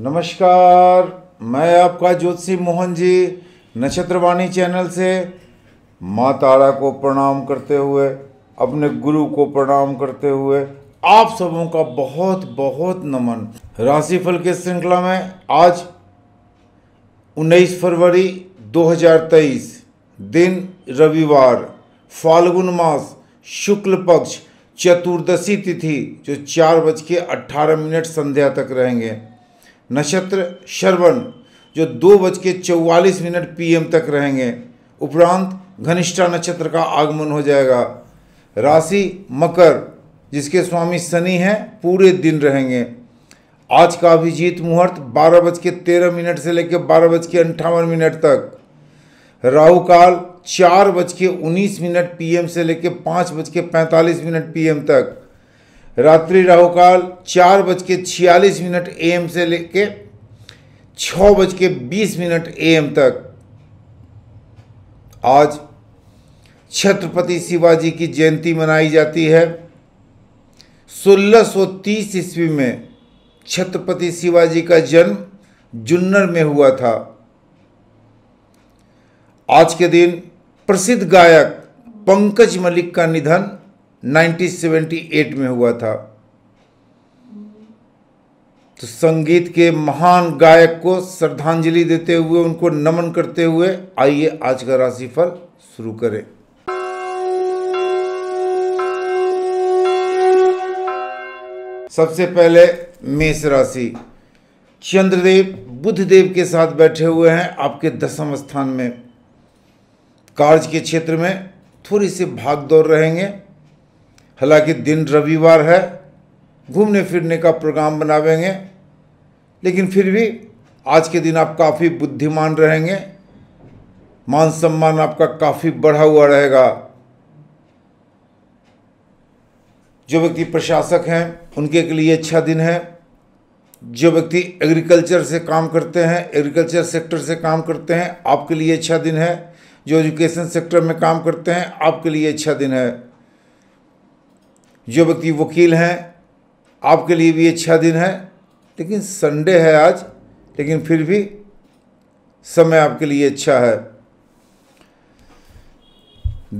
नमस्कार मैं आपका ज्योतिषी मोहन जी नक्षत्रवाणी चैनल से माँ तारा को प्रणाम करते हुए अपने गुरु को प्रणाम करते हुए आप सबों का बहुत बहुत नमन राशिफल के श्रृंखला में आज 19 फरवरी 2023 दिन रविवार फाल्गुन मास शुक्ल पक्ष चतुर्दशी तिथि जो चार बज के मिनट संध्या तक रहेंगे नक्षत्र श्रवण जो दो बज के चौवालीस मिनट पीएम तक रहेंगे उपरांत घनिष्ठा नक्षत्र का आगमन हो जाएगा राशि मकर जिसके स्वामी शनि हैं पूरे दिन रहेंगे आज का अभिजीत मुहूर्त बारह बज के तेरह मिनट से लेकर बारह बज के अंठावन मिनट तक राहु काल चार बज के उन्नीस मिनट पीएम से लेकर पाँच बज के पैंतालीस मिनट पीएम तक रात्रि राहुकाल चार बज के छियालीस मिनट ए एम से लेके छः बज के बीस मिनट ए एम तक आज छत्रपति शिवाजी की जयंती मनाई जाती है सोलह सौ तीस ईस्वी में छत्रपति शिवाजी का जन्म जुन्नर में हुआ था आज के दिन प्रसिद्ध गायक पंकज मलिक का निधन 1978 में हुआ था तो संगीत के महान गायक को श्रद्धांजलि देते हुए उनको नमन करते हुए आइए आज का राशिफल शुरू करें सबसे पहले मेष राशि चंद्रदेव बुद्धदेव के साथ बैठे हुए हैं आपके दसम स्थान में कार्य के क्षेत्र में थोड़ी सी भागदौड़ रहेंगे हालांकि दिन रविवार है घूमने फिरने का प्रोग्राम बनावेंगे लेकिन फिर भी आज के दिन आप काफ़ी बुद्धिमान रहेंगे मान सम्मान आपका काफ़ी बढ़ा हुआ रहेगा जो व्यक्ति प्रशासक हैं उनके के लिए अच्छा दिन है जो व्यक्ति एग्रीकल्चर से काम करते हैं एग्रीकल्चर सेक्टर से काम करते हैं आपके लिए अच्छा दिन है जो एजुकेशन सेक्टर में काम करते हैं आपके लिए अच्छा दिन है जो व्यक्ति वकील हैं आपके लिए भी अच्छा दिन है लेकिन संडे है आज लेकिन फिर भी समय आपके लिए अच्छा है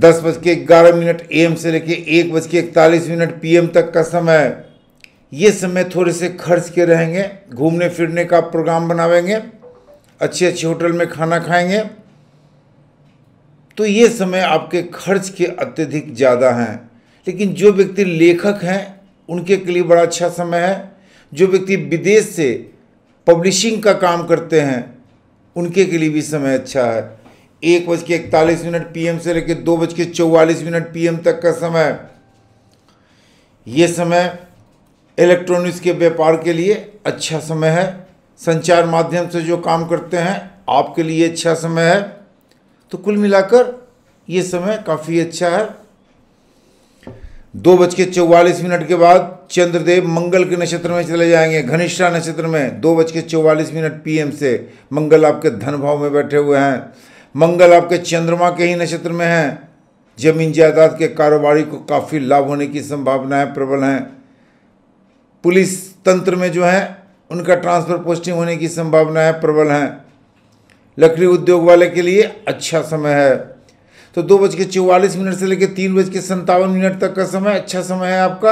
दस बज के ग्यारह मिनट एम से लेके एक बज के इकतालीस मिनट पीएम तक का समय ये समय थोड़े से खर्च के रहेंगे घूमने फिरने का प्रोग्राम बनावेंगे अच्छे अच्छे होटल में खाना खाएंगे तो ये समय आपके खर्च के अत्यधिक ज़्यादा हैं लेकिन जो व्यक्ति लेखक हैं उनके के लिए बड़ा अच्छा समय है जो व्यक्ति विदेश से पब्लिशिंग का काम करते हैं उनके के लिए भी समय अच्छा है एक बज के इकतालीस मिनट पीएम से लेकर दो बज के चौवालीस मिनट पीएम तक का समय ये समय इलेक्ट्रॉनिक्स के व्यापार के लिए अच्छा समय है संचार माध्यम से जो काम करते हैं आपके लिए अच्छा समय है तो कुल मिलाकर ये समय काफ़ी अच्छा है दो बज के चौवालीस मिनट के बाद चंद्रदेव मंगल के नक्षत्र में चले जाएंगे घनिष्ठा नक्षत्र में दो बज के चौवालीस मिनट पीएम से मंगल आपके धन भाव में बैठे हुए हैं मंगल आपके चंद्रमा के ही नक्षत्र में हैं जमीन जायदाद के कारोबारी को काफ़ी लाभ होने की संभावनाएं प्रबल हैं पुलिस तंत्र में जो है उनका ट्रांसफ़र पोस्टिंग होने की संभावनाएँ प्रबल हैं लकड़ी उद्योग वाले के लिए अच्छा समय है तो दो बज के चौवालीस मिनट से लेकर तीन बज के संतावन मिनट तक का समय अच्छा समय है आपका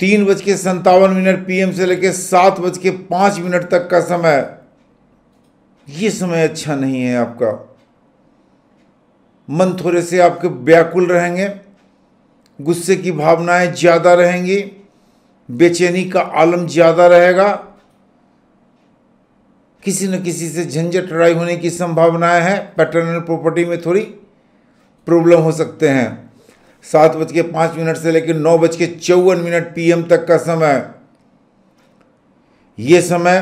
तीन बज के संतावन मिनट पीएम से लेकर सात बज के पाँच मिनट तक का समय ये समय अच्छा नहीं है आपका मन थोड़े से आपके व्याकुल रहेंगे गुस्से की भावनाएं ज़्यादा रहेंगी बेचैनी का आलम ज़्यादा रहेगा किसी न किसी से झंझट लड़ाई होने की संभावनाएं हैं पैटर्नल प्रॉपर्टी में थोड़ी प्रॉब्लम हो सकते हैं सात बज के पाँच मिनट से लेकर नौ बज के चौवन मिनट पीएम तक का समय ये समय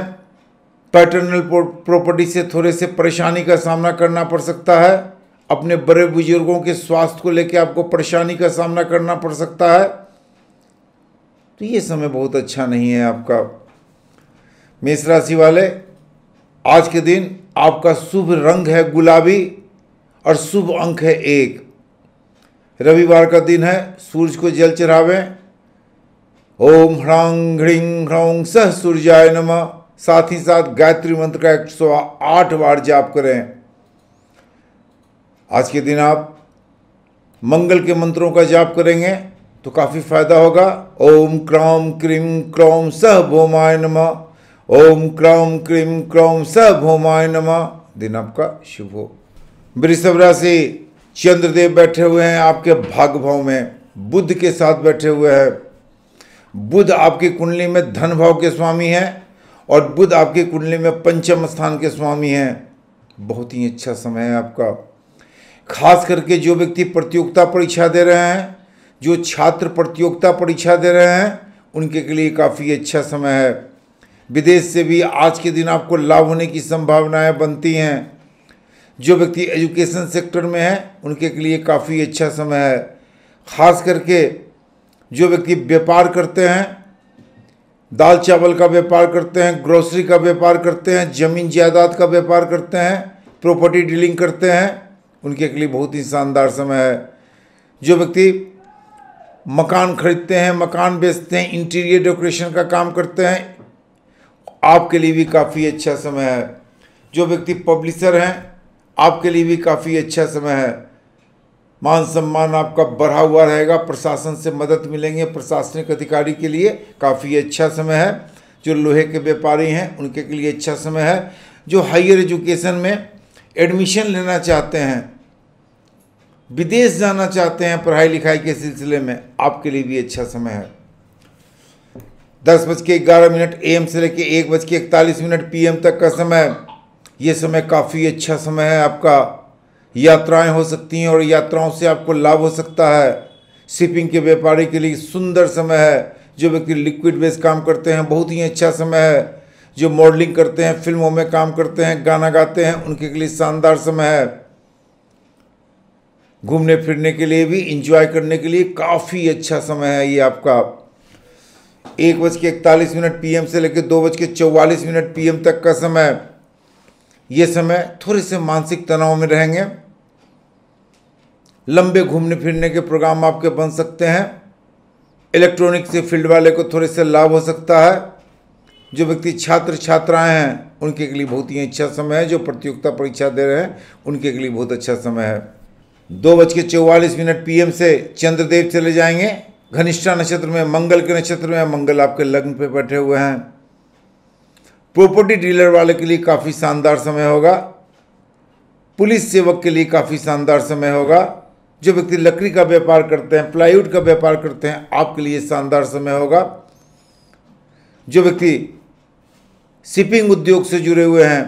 पैटर्नल प्रॉपर्टी से थोड़े से परेशानी का सामना करना पड़ सकता है अपने बड़े बुजुर्गों के स्वास्थ्य को लेकर आपको परेशानी का सामना करना पड़ सकता है तो ये समय बहुत अच्छा नहीं है आपका मेष राशि वाले आज के दिन आपका शुभ रंग है गुलाबी और शुभ अंक है एक रविवार का दिन है सूर्य को जल चढ़ावें ओम ह्रांग ह्रीं ह्रौं सह सूर्याय नम साथ ही साथ गायत्री मंत्र का एक सौ आठ बार जाप करें आज के दिन आप मंगल के मंत्रों का जाप करेंगे तो काफ़ी फायदा होगा ओम क्राम क्रीम क्रौम सह भोमाय नमः ओम क्रौम क्रीम क्रौम सब होमाय नमा दिन आपका शुभ हो वृषभ राशि चंद्रदेव बैठे हुए हैं आपके भाग भाव में बुद्ध के साथ बैठे हुए हैं बुद्ध आपकी कुंडली में धन भाव के स्वामी हैं और बुद्ध आपकी कुंडली में पंचम स्थान के स्वामी हैं बहुत ही अच्छा समय है आपका खास करके जो व्यक्ति प्रतियोगिता परीक्षा दे रहे हैं जो छात्र प्रतियोगिता परीक्षा दे रहे हैं उनके के लिए काफ़ी अच्छा समय है विदेश से भी आज के दिन आपको लाभ होने की संभावनाएं बनती हैं जो व्यक्ति एजुकेशन सेक्टर में है उनके लिए काफ़ी अच्छा समय है ख़ास करके जो व्यक्ति व्यापार करते हैं दाल चावल का व्यापार करते हैं ग्रोसरी का व्यापार करते हैं ज़मीन जायदाद का व्यापार करते हैं प्रॉपर्टी डीलिंग करते हैं उनके लिए बहुत ही शानदार समय है जो व्यक्ति मकान खरीदते हैं मकान बेचते हैं इंटीरियर डेकोरेशन का काम करते हैं आपके लिए भी काफ़ी अच्छा समय है जो व्यक्ति पब्लिशर हैं आपके लिए भी काफ़ी अच्छा समय है मान सम्मान आपका बढ़ा हुआ रहेगा प्रशासन से मदद मिलेंगे प्रशासनिक अधिकारी के लिए काफ़ी अच्छा समय है जो लोहे के व्यापारी हैं उनके के लिए अच्छा समय है जो हायर एजुकेशन में एडमिशन लेना चाहते हैं विदेश जाना चाहते हैं पढ़ाई लिखाई के सिलसिले में आपके लिए भी अच्छा समय है दस बज के ग्यारह मिनट एम से लेके एक बज के इकतालीस मिनट एम तक का समय ये समय काफ़ी अच्छा समय है आपका यात्राएं हो सकती हैं और यात्राओं से आपको लाभ हो सकता है शिपिंग के व्यापारी के लिए सुंदर समय है जो व्यक्ति लिक्विड बेस काम करते हैं बहुत ही अच्छा समय है जो मॉडलिंग करते हैं फिल्मों में काम करते हैं गाना गाते हैं उनके लिए शानदार समय है घूमने फिरने के लिए भी इंजॉय करने के लिए काफ़ी अच्छा समय है ये आपका एक बज के इकतालीस मिनट पीएम से लेकर दो बज के चौवालीस मिनट पीएम तक का समय ये समय थोड़े से मानसिक तनाव में रहेंगे लंबे घूमने फिरने के प्रोग्राम आपके बन सकते हैं इलेक्ट्रॉनिक से फील्ड वाले को थोड़े से लाभ हो सकता है जो व्यक्ति छात्र छात्राएं हैं उनके के लिए बहुत ही अच्छा समय है जो प्रतियोगिता परीक्षा दे रहे हैं उनके के लिए बहुत अच्छा समय है दो बज के चौवालीस मिनट पीएम से चंद्रदेव चले जाएंगे घनिष्ठा नक्षत्र में मंगल के नक्षत्र में मंगल आपके लग्न पे बैठे हुए हैं प्रॉपर्टी डीलर वाले के लिए काफ़ी शानदार समय होगा पुलिस सेवक के लिए काफ़ी शानदार समय होगा जो व्यक्ति लकड़ी का व्यापार करते हैं प्लाईवुड का व्यापार करते हैं आपके लिए शानदार समय होगा जो व्यक्ति शिपिंग उद्योग से जुड़े हुए हैं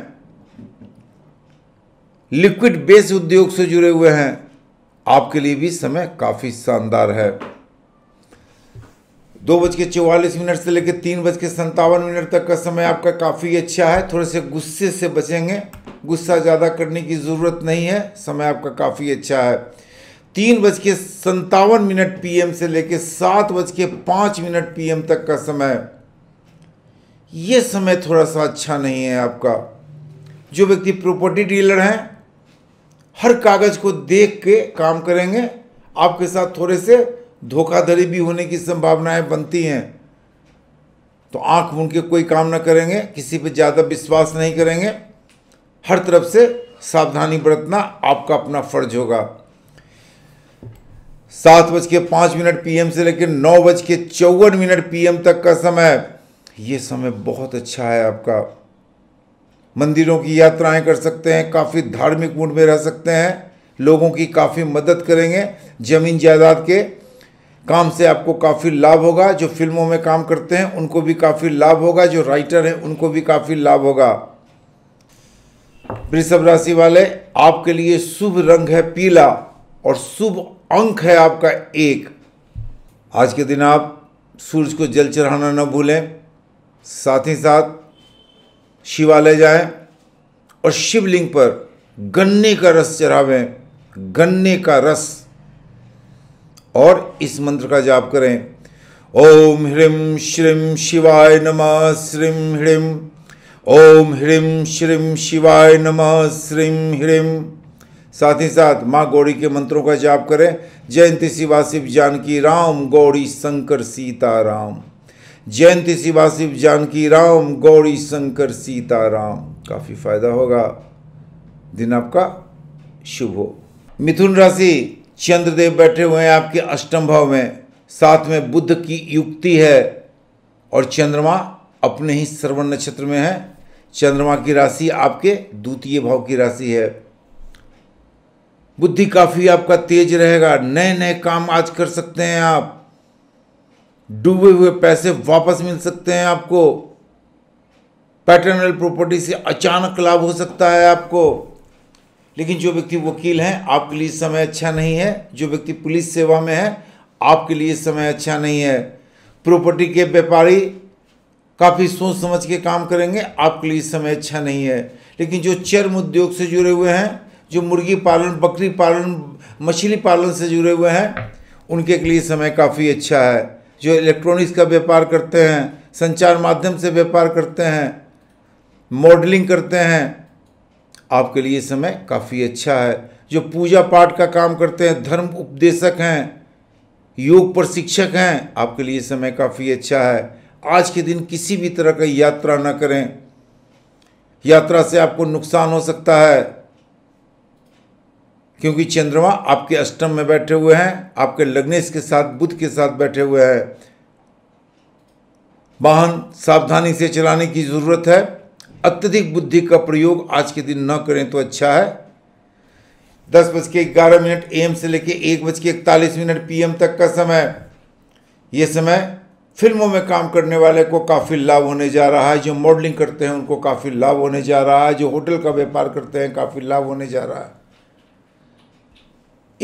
लिक्विड बेस उद्योग से जुड़े हुए हैं आपके लिए भी समय काफ़ी शानदार है दो बज के चौवालीस मिनट से लेकर तीन बज के संतावन मिनट तक का समय आपका काफ़ी अच्छा है थोड़े से गुस्से से बचेंगे गुस्सा ज़्यादा करने की ज़रूरत नहीं है समय आपका काफ़ी अच्छा है तीन बज के संतावन मिनट पी से लेकर सात बज के पाँच मिनट पी तक का समय ये समय थोड़ा सा अच्छा नहीं है आपका जो व्यक्ति प्रॉपर्टी डीलर हैं हर कागज़ को देख के काम करेंगे आपके साथ थोड़े से धोखाधड़ी भी होने की संभावनाएं बनती हैं तो आंख मूंद के कोई काम ना करेंगे किसी पे ज़्यादा विश्वास नहीं करेंगे हर तरफ से सावधानी बरतना आपका अपना फर्ज होगा सात बज के पाँच मिनट पीएम से लेकर नौ बज के चौवन मिनट पीएम तक का समय ये समय बहुत अच्छा है आपका मंदिरों की यात्राएं कर सकते हैं काफ़ी धार्मिक मूड में रह सकते हैं लोगों की काफ़ी मदद करेंगे ज़मीन जायदाद के काम से आपको काफ़ी लाभ होगा जो फिल्मों में काम करते हैं उनको भी काफ़ी लाभ होगा जो राइटर हैं उनको भी काफ़ी लाभ होगा वृषभ राशि वाले आपके लिए शुभ रंग है पीला और शुभ अंक है आपका एक आज के दिन आप सूर्य को जल चढ़ाना न भूलें साथ ही साथ शिवालय जाएं और शिवलिंग पर गन्ने का रस चढ़ावें गन्ने का रस और इस मंत्र का जाप करें ओम ह्रीम श्रीम शिवाय नमः श्रीम ह्रीम ओम ह्रीम श्रीम शिवाय नमः श्रीम ह्रीम साथ ही साथ माँ गौरी के मंत्रों का जाप करें जयंती शिवा शिव जानकी राम गौरी शंकर सीता राम जयंती शिवा शिव जानकी राम गौरी शंकर सीता राम काफ़ी फायदा होगा दिन आपका शुभ हो मिथुन राशि चंद्रदेव बैठे हुए हैं आपके अष्टम भाव में साथ में बुद्ध की युक्ति है और चंद्रमा अपने ही श्रवण नक्षत्र में है चंद्रमा की राशि आपके द्वितीय भाव की राशि है बुद्धि काफ़ी आपका तेज रहेगा नए नए काम आज कर सकते हैं आप डूबे हुए पैसे वापस मिल सकते हैं आपको पैटर्नल प्रॉपर्टी से अचानक लाभ हो सकता है आपको लेकिन जो व्यक्ति वकील हैं आपके लिए समय अच्छा नहीं है जो व्यक्ति पुलिस सेवा में है आपके लिए समय अच्छा नहीं है प्रॉपर्टी के व्यापारी काफ़ी सोच समझ के काम करेंगे आपके लिए समय अच्छा नहीं है लेकिन जो चर्म उद्योग से जुड़े हुए हैं जो मुर्गी पालन बकरी पालन मछली पालन से जुड़े हुए हैं उनके के लिए समय काफ़ी अच्छा है जो इलेक्ट्रॉनिक्स का व्यापार करते हैं संचार माध्यम से व्यापार करते हैं मॉडलिंग करते हैं आपके लिए समय काफ़ी अच्छा है जो पूजा पाठ का काम करते हैं धर्म उपदेशक हैं योग प्रशिक्षक हैं आपके लिए समय काफ़ी अच्छा है आज के दिन किसी भी तरह का यात्रा ना करें यात्रा से आपको नुकसान हो सकता है क्योंकि चंद्रमा आपके अष्टम में बैठे हुए हैं आपके लग्नेश के साथ बुध के साथ बैठे हुए हैं वाहन सावधानी से चलाने की ज़रूरत है अत्यधिक बुद्धि का प्रयोग आज के दिन न करें तो अच्छा है दस बज के ग्यारह मिनट एम से लेके एक बज के इकतालीस मिनट पीएम तक का समय यह समय फिल्मों में काम करने वाले को काफ़ी लाभ होने जा रहा है जो मॉडलिंग करते हैं उनको काफ़ी लाभ होने जा रहा है जो होटल का व्यापार करते हैं काफ़ी लाभ होने जा रहा है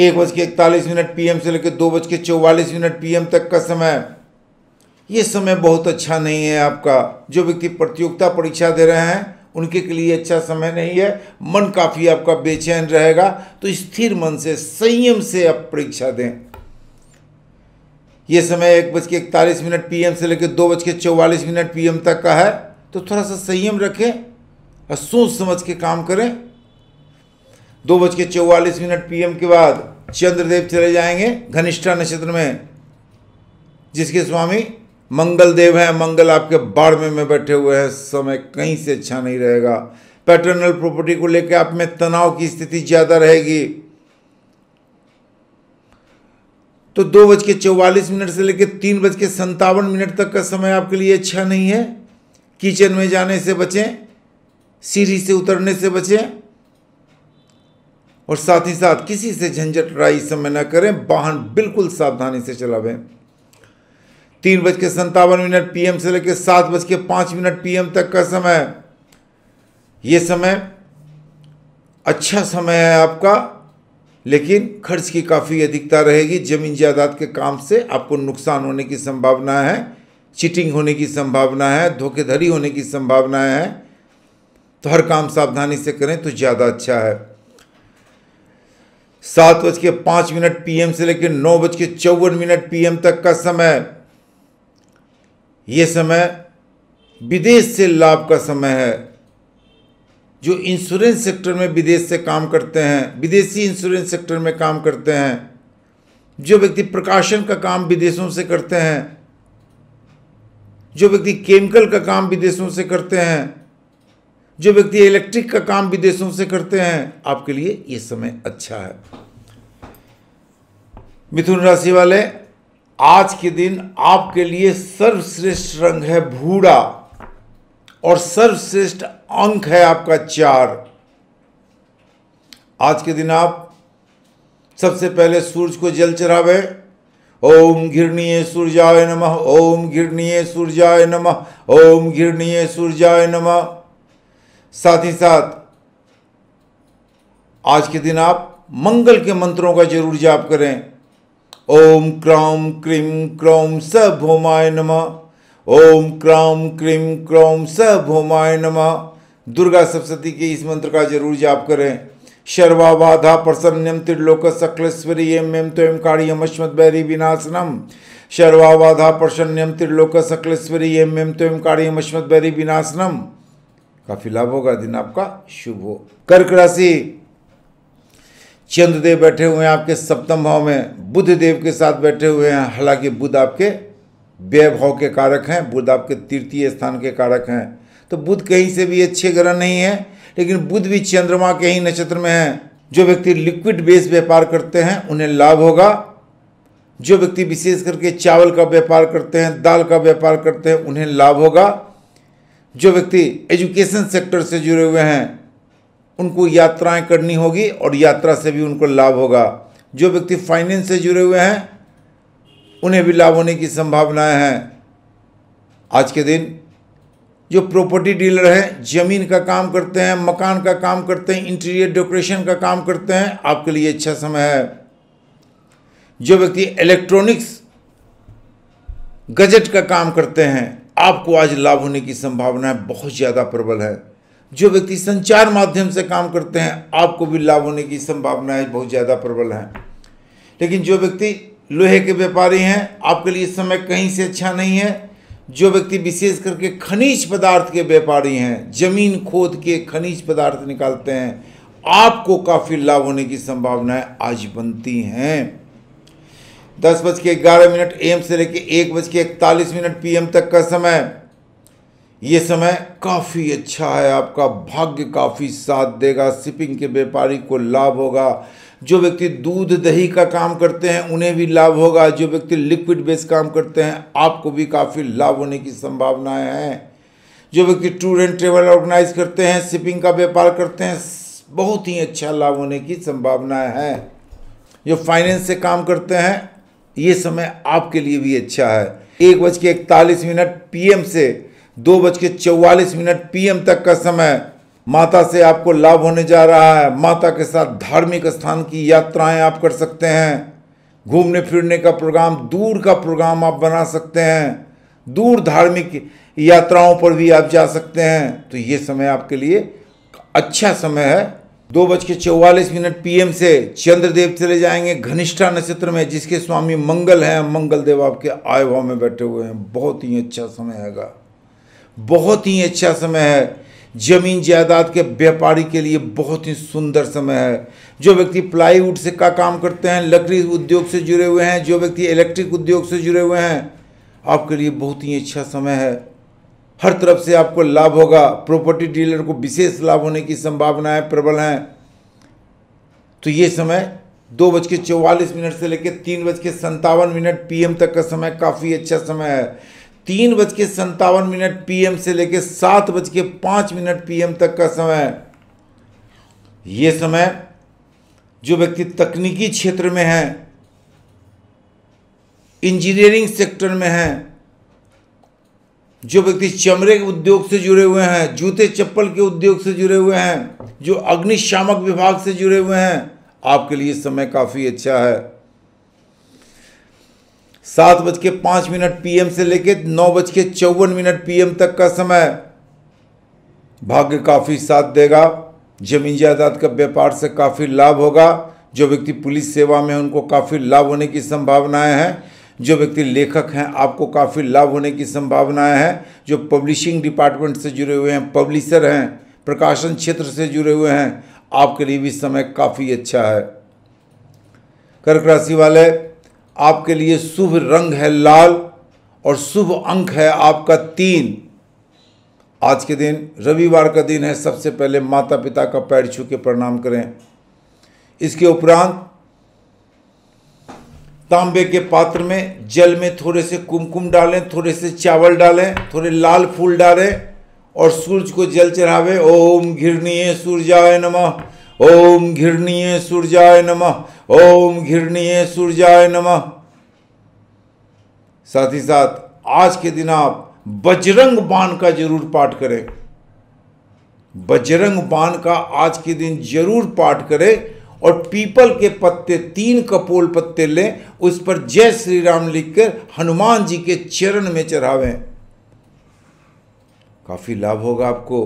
एक बज के इकतालीस मिनट पीएम से लेकर दो बज के चौवालीस मिनट पीएम तक का समय ये समय बहुत अच्छा नहीं है आपका जो व्यक्ति प्रतियोगिता परीक्षा दे रहे हैं उनके के लिए अच्छा समय नहीं है मन काफ़ी आपका बेचैन रहेगा तो स्थिर मन से संयम से आप परीक्षा दें ये समय एक बज के इकतालीस मिनट पीएम से लेकर दो बज के चौवालीस मिनट पीएम तक का है तो थोड़ा सा संयम रखें और सोच समझ के काम करें दो बज के चौवालीस मिनट पीएम के बाद चंद्रदेव चले जाएंगे घनिष्ठा नक्षत्र में जिसके स्वामी मंगल देव हैं मंगल आपके बाढ़ में में बैठे हुए हैं समय कहीं से अच्छा नहीं रहेगा पैटर्नल प्रॉपर्टी को लेकर आप में तनाव की स्थिति ज़्यादा रहेगी तो दो बज के चौवालीस मिनट से लेकर तीन बज के संतावन मिनट तक का समय आपके लिए अच्छा नहीं है किचन में जाने से बचें सीढ़ी से उतरने से बचें और साथ ही साथ किसी से झंझट राई समय न करें वाहन बिल्कुल सावधानी से चलावें तीन बज के संतावन मिनट पीएम से लेकर सात बज के पाँच मिनट पीएम तक का समय ये समय अच्छा समय है आपका लेकिन खर्च की काफ़ी अधिकता रहेगी जमीन जायदाद के काम से आपको नुकसान होने की संभावना है चीटिंग होने की संभावना है धोखेधड़ी होने की संभावना है तो हर काम सावधानी से करें तो ज़्यादा अच्छा है सात बज के पाँच मिनट पीएम से लेकर नौ बज के चौवन मिनट पीएम तक का समय ये समय विदेश से लाभ का समय है जो इंश्योरेंस सेक्टर में विदेश से काम करते हैं विदेशी इंश्योरेंस सेक्टर में काम करते हैं जो व्यक्ति प्रकाशन का काम विदेशों से करते हैं जो व्यक्ति केमिकल का काम विदेशों से करते हैं जो व्यक्ति इलेक्ट्रिक का काम विदेशों से करते हैं आपके लिए ये समय अच्छा है मिथुन राशि वाले आज के दिन आपके लिए सर्वश्रेष्ठ रंग है भूरा और सर्वश्रेष्ठ अंक है आपका चार आज के दिन आप सबसे पहले सूर्य को जल चढ़ावे ओम घिरणीय सूर्याय नमः ओम घिरणीय सूर्याय नमः ओम घिरणीय सूर्याय नमः साथ ही साथ आज के दिन आप मंगल के मंत्रों का जरूर जाप करें ओम क्रौ क्रीम क्रोम स भूमाय नम ओम क्राम क्रीम क्रोम स भूमाय नम दुर्गा सप्तती के इस मंत्र का जरूर जाप करें शर्वा बाधा प्रसन्नम त्रिलोक सकलेश्वरी एम एम तो एम कार्यम बैरी विनाशनम बाधा प्रसन्नम त्रिलोक सकलेश्वरी एम एम तो एम कार्यम बैरी विनाशनम काफी लाभ होगा दिन आपका शुभ हो कर्क राशि चंद्रदेव बैठे हुए हैं आपके सप्तम भाव में बुद्ध देव के साथ बैठे हुए हैं हालांकि बुद्ध आपके व्यय भाव के कारक हैं बुद्ध आपके तृतीय स्थान के कारक हैं तो बुद्ध कहीं से भी अच्छे ग्रह नहीं है लेकिन बुद्ध भी चंद्रमा के ही नक्षत्र में है जो व्यक्ति लिक्विड बेस व्यापार करते हैं उन्हें लाभ होगा जो व्यक्ति विशेष करके चावल का व्यापार करते हैं दाल का व्यापार करते हैं उन्हें लाभ होगा जो व्यक्ति एजुकेशन सेक्टर से जुड़े हुए हैं उनको यात्राएं करनी होगी और यात्रा से भी उनको लाभ होगा जो व्यक्ति फाइनेंस से जुड़े हुए हैं उन्हें भी लाभ होने की संभावनाएं हैं आज के दिन जो प्रॉपर्टी डीलर हैं जमीन का काम करते हैं मकान का काम करते हैं इंटीरियर डेकोरेशन का काम करते हैं आपके लिए अच्छा समय है जो व्यक्ति इलेक्ट्रॉनिक्स गजट का काम करते हैं आपको आज लाभ होने की संभावनाएं बहुत ज़्यादा प्रबल है जो व्यक्ति संचार माध्यम से काम करते हैं आपको भी लाभ होने की संभावनाएं बहुत ज़्यादा प्रबल हैं लेकिन जो व्यक्ति लोहे के व्यापारी हैं आपके लिए समय कहीं से अच्छा नहीं है जो व्यक्ति विशेष करके खनिज पदार्थ के व्यापारी हैं जमीन खोद के खनिज पदार्थ निकालते हैं आपको काफ़ी लाभ होने की संभावनाएं आज बनती हैं दस बज के ग्यारह मिनट एम से लेकर एक बज के इकतालीस मिनट पीएम तक का समय ये समय काफ़ी अच्छा है आपका भाग्य काफ़ी साथ देगा शिपिंग के व्यापारी को लाभ होगा जो व्यक्ति दूध दही का काम करते हैं उन्हें भी लाभ होगा जो व्यक्ति लिक्विड बेस काम करते हैं आपको भी काफ़ी लाभ होने की संभावनाएं हैं जो व्यक्ति टूर एंड ट्रेवल ऑर्गेनाइज करते हैं शिपिंग का व्यापार करते हैं बहुत ही अच्छा लाभ होने की संभावनाएं हैं जो फाइनेंस से काम करते हैं ये समय आपके लिए भी अच्छा है एक बज के इकतालीस मिनट पी से दो बज के चौवालीस मिनट पीएम तक का समय माता से आपको लाभ होने जा रहा है माता के साथ धार्मिक स्थान की यात्राएं आप कर सकते हैं घूमने फिरने का प्रोग्राम दूर का प्रोग्राम आप बना सकते हैं दूर धार्मिक यात्राओं पर भी आप जा सकते हैं तो ये समय आपके लिए अच्छा समय है दो बज के चौवालीस मिनट पीएम से चंद्रदेव चले जाएंगे घनिष्ठा नक्षत्र में जिसके स्वामी मंगल हैं मंगल देव आपके आय भाव में बैठे हुए हैं बहुत ही अच्छा समय हैगा बहुत ही अच्छा समय है ज़मीन जायदाद के व्यापारी के लिए बहुत ही सुंदर समय है जो व्यक्ति प्लाईवुड से का काम करते हैं लकड़ी उद्योग से जुड़े हुए हैं जो व्यक्ति इलेक्ट्रिक उद्योग से जुड़े हुए हैं आपके लिए बहुत ही अच्छा समय है हर तरफ से आपको लाभ होगा प्रॉपर्टी डीलर को विशेष लाभ होने की संभावनाएं है, प्रबल हैं तो ये समय दो बज के मिनट से लेकर तीन बज के संतावन मिनट पीएम तक का समय काफ़ी अच्छा समय है तीन बज के संतावन मिनट पीएम से लेकर सात बज के पांच मिनट पीएम तक का समय यह समय जो व्यक्ति तकनीकी क्षेत्र में है इंजीनियरिंग सेक्टर में है जो व्यक्ति चमड़े के उद्योग से जुड़े हुए हैं जूते चप्पल के उद्योग से जुड़े हुए हैं जो अग्निशामक विभाग से जुड़े हुए हैं आपके लिए समय काफ़ी अच्छा है सात बज के पाँच मिनट पीएम से लेके नौ बज के चौवन मिनट पीएम तक का समय भाग्य काफ़ी साथ देगा जमीन जायदाद का व्यापार से काफ़ी लाभ होगा जो व्यक्ति पुलिस सेवा में उनको काफ़ी लाभ होने की संभावनाएं हैं जो व्यक्ति लेखक हैं आपको काफ़ी लाभ होने की संभावनाएं हैं जो पब्लिशिंग डिपार्टमेंट से जुड़े हुए हैं पब्लिशर हैं प्रकाशन क्षेत्र से जुड़े हुए हैं आपके लिए भी समय काफ़ी अच्छा है कर्क राशि वाले आपके लिए शुभ रंग है लाल और शुभ अंक है आपका तीन आज के दिन रविवार का दिन है सबसे पहले माता पिता का पैर छू के प्रणाम करें इसके उपरांत तांबे के पात्र में जल में थोड़े से कुमकुम डालें थोड़े से चावल डालें थोड़े लाल फूल डालें और सूर्य को जल चढ़ावे ओम घिरणीय सूर्याय नमः ओम घृणीय सूर्याय नमः ओम घृणीय सूर्याय नमः साथ ही साथ आज के दिन आप बजरंग बाण का जरूर पाठ करें बजरंग बाण का आज के दिन जरूर पाठ करें और पीपल के पत्ते तीन कपोल पत्ते लें उस पर जय श्री राम लिखकर हनुमान जी के चरण में चढ़ावें काफ़ी लाभ होगा आपको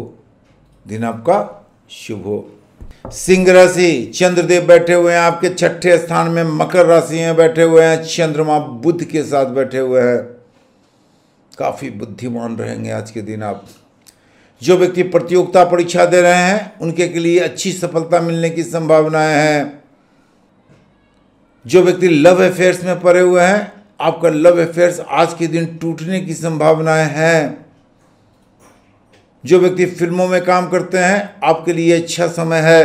दिन आपका शुभ हो सिंह राशि चंद्रदेव बैठे हुए हैं आपके छठे स्थान में मकर राशि में बैठे हुए हैं चंद्रमा बुद्ध के साथ बैठे हुए हैं काफ़ी बुद्धिमान रहेंगे आज के दिन आप जो व्यक्ति प्रतियोगिता परीक्षा दे रहे हैं उनके के लिए अच्छी सफलता मिलने की संभावनाएं हैं जो व्यक्ति लव अफेयर्स में पड़े हुए हैं आपका लव अफेयर्स आज के दिन टूटने की संभावनाएं हैं जो व्यक्ति फिल्मों में काम करते हैं आपके लिए अच्छा समय है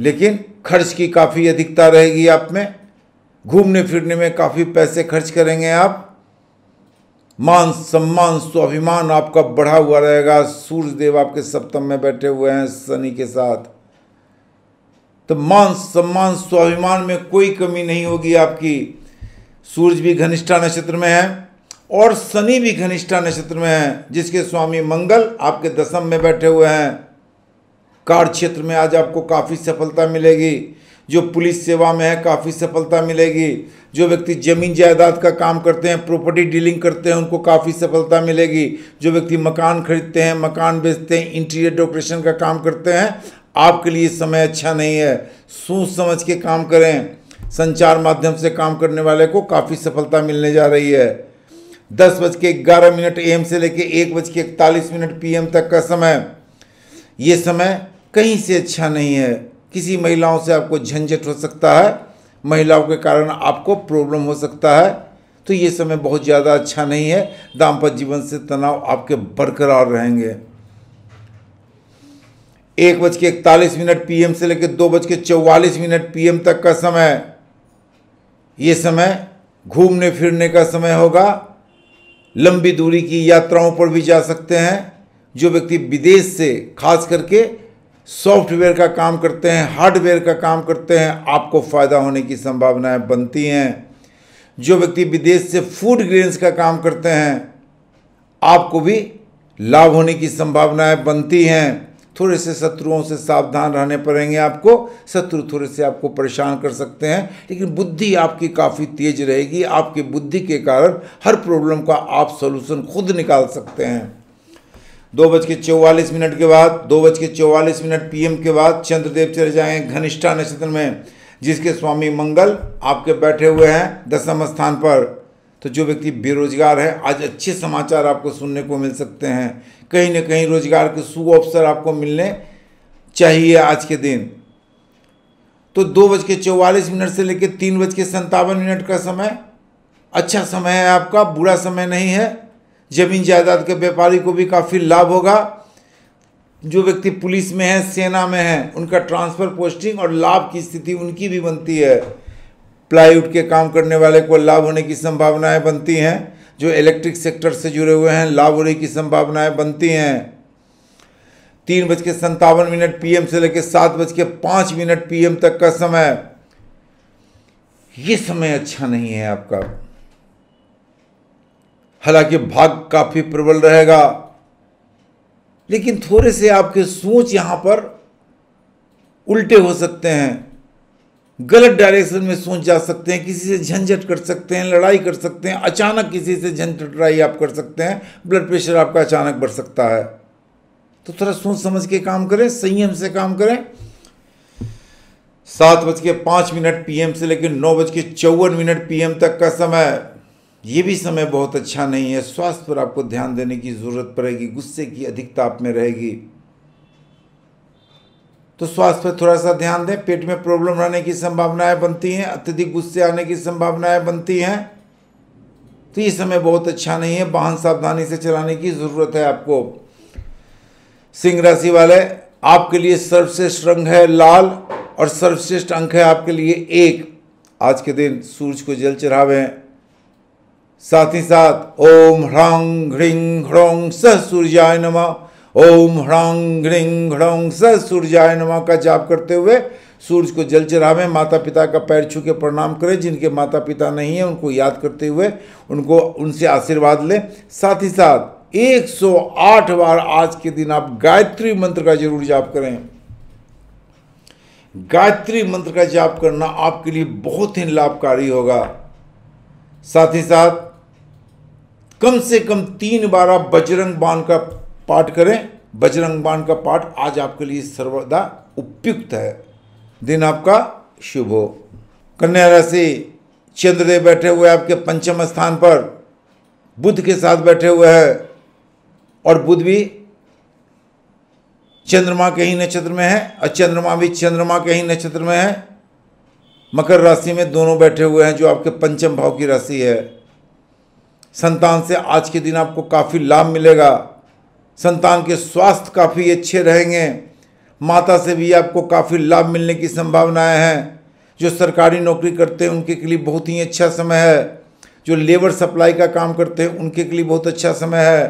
लेकिन खर्च की काफ़ी अधिकता रहेगी आप में घूमने फिरने में काफ़ी पैसे खर्च करेंगे आप मान सम्मान स्वाभिमान आपका बढ़ा हुआ रहेगा सूर्य देव आपके सप्तम में बैठे हुए हैं शनि के साथ तो मान सम्मान स्वाभिमान में कोई कमी नहीं होगी आपकी सूर्य भी घनिष्ठा नक्षत्र में है और शनि भी घनिष्ठा नक्षत्र में है जिसके स्वामी मंगल आपके दशम में बैठे हुए हैं कार्य क्षेत्र में आज आपको काफ़ी सफलता मिलेगी जो पुलिस सेवा में है काफ़ी सफलता मिलेगी जो व्यक्ति जमीन जायदाद का काम करते हैं प्रॉपर्टी डीलिंग करते हैं उनको काफ़ी सफलता मिलेगी जो व्यक्ति मकान खरीदते हैं मकान बेचते हैं इंटीरियर डेकोरेशन का काम करते हैं आपके लिए समय अच्छा नहीं है सोच समझ के काम करें संचार माध्यम से काम करने वाले को काफ़ी सफलता मिलने जा रही है दस बज के ग्यारह मिनट एम से लेकर एक बज के इकतालीस मिनट पीएम तक का समय ये समय कहीं से अच्छा नहीं है किसी महिलाओं से आपको झंझट हो सकता है महिलाओं के कारण आपको प्रॉब्लम हो सकता है तो ये समय बहुत ज़्यादा अच्छा नहीं है दाम्पत्य जीवन से तनाव आपके बरकरार रहेंगे एक बज के इकतालीस मिनट पीएम से लेकर दो बज के चौवालीस मिनट पीएम तक का समय ये समय घूमने फिरने का समय होगा लंबी दूरी की यात्राओं पर भी जा सकते हैं जो व्यक्ति विदेश से खास करके सॉफ्टवेयर का काम करते हैं हार्डवेयर का काम करते हैं आपको फ़ायदा होने की संभावनाएं बनती हैं जो व्यक्ति विदेश से फूड ग्रेन्स का काम करते हैं आपको भी लाभ होने की संभावनाएं बनती हैं थोड़े से शत्रुओं से सावधान रहने पड़ेंगे आपको शत्रु थोड़े से आपको परेशान कर सकते हैं लेकिन बुद्धि आपकी काफ़ी तेज रहेगी आपकी बुद्धि के कारण हर प्रॉब्लम का आप सोल्यूशन खुद निकाल सकते हैं दो बज के चौवालीस मिनट के बाद दो बज के चौवालीस मिनट पीएम के बाद चंद्रदेव चले जाएंगे घनिष्ठा नक्षत्र में जिसके स्वामी मंगल आपके बैठे हुए हैं दसम स्थान पर तो जो व्यक्ति बेरोजगार है आज अच्छे समाचार आपको सुनने को मिल सकते हैं कहीं ना कहीं रोजगार के सु अवसर आपको मिलने चाहिए आज के दिन तो दो बज के चौवालीस मिनट से लेकर तीन बज के संतावन मिनट का समय अच्छा समय है आपका बुरा समय नहीं है जमीन जायदाद के व्यापारी को भी काफ़ी लाभ होगा जो व्यक्ति पुलिस में है सेना में है उनका ट्रांसफ़र पोस्टिंग और लाभ की स्थिति उनकी भी बनती है प्लाईवुड के काम करने वाले को लाभ होने की संभावनाएं बनती हैं जो इलेक्ट्रिक सेक्टर से जुड़े हुए हैं लाभ होने की संभावनाएं बनती हैं तीन बज के संतावन मिनट पीएम से लेकर सात बज के पांच मिनट पीएम तक का समय यह समय अच्छा नहीं है आपका हालांकि भाग काफी प्रबल रहेगा लेकिन थोड़े से आपके सोच यहां पर उल्टे हो सकते हैं गलत डायरेक्शन में सोच जा सकते हैं किसी से झंझट कर सकते हैं लड़ाई कर सकते हैं अचानक किसी से झंझट लड़ाई आप कर सकते हैं ब्लड प्रेशर आपका अचानक बढ़ सकता है तो थोड़ा सोच समझ के काम करें संयम से काम करें सात बज के पाँच मिनट पीएम से लेकर नौ बज के चौवन मिनट पीएम तक का समय ये भी समय बहुत अच्छा नहीं है स्वास्थ्य पर आपको ध्यान देने की ज़रूरत पड़ेगी गुस्से की अधिकता आप में रहेगी तो स्वास्थ्य पर थोड़ा सा ध्यान दें पेट में प्रॉब्लम रहने की संभावनाएं बनती हैं अत्यधिक गुस्से आने की संभावनाएं बनती हैं तो ये समय बहुत अच्छा नहीं है वाहन सावधानी से चलाने की ज़रूरत है आपको सिंह राशि वाले आपके लिए सर्वश्रेष्ठ रंग है लाल और सर्वश्रेष्ठ अंक है आपके लिए एक आज के दिन सूर्य को जल चढ़ावे साथ ही साथ ओम ह्रांग ह्रिंग ह्रोंग सह सूर्याय नमा ओम ह्रांग ह्रिंग ह्रौंग स सूर्याय नमा का जाप करते हुए सूर्य को जल चढ़ावें माता पिता का पैर छू के प्रणाम करें जिनके माता पिता नहीं हैं उनको याद करते हुए उनको उनसे आशीर्वाद लें साथ ही साथ 108 बार आज के दिन आप गायत्री मंत्र का जरूर जाप करें गायत्री मंत्र का जाप करना आपके लिए बहुत ही लाभकारी होगा साथ ही साथ कम से कम तीन बार आप बजरंग बाण का पाठ करें बजरंग बाण का पाठ आज आपके लिए सर्वदा उपयुक्त है दिन आपका शुभ हो कन्या राशि चंद्रदेव बैठे हुए आपके पंचम स्थान पर बुद्ध के साथ बैठे हुए हैं और बुद्ध भी चंद्रमा के ही नक्षत्र में है और चंद्रमा भी चंद्रमा के ही नक्षत्र में है मकर राशि में दोनों बैठे हुए हैं जो आपके पंचम भाव की राशि है संतान से आज के दिन आपको काफ़ी लाभ मिलेगा संतान के स्वास्थ्य काफ़ी अच्छे रहेंगे माता से भी आपको काफ़ी लाभ मिलने की संभावनाएं हैं जो सरकारी नौकरी करते हैं उनके के लिए बहुत ही अच्छा समय है जो लेबर सप्लाई का काम करते हैं उनके के लिए बहुत अच्छा समय है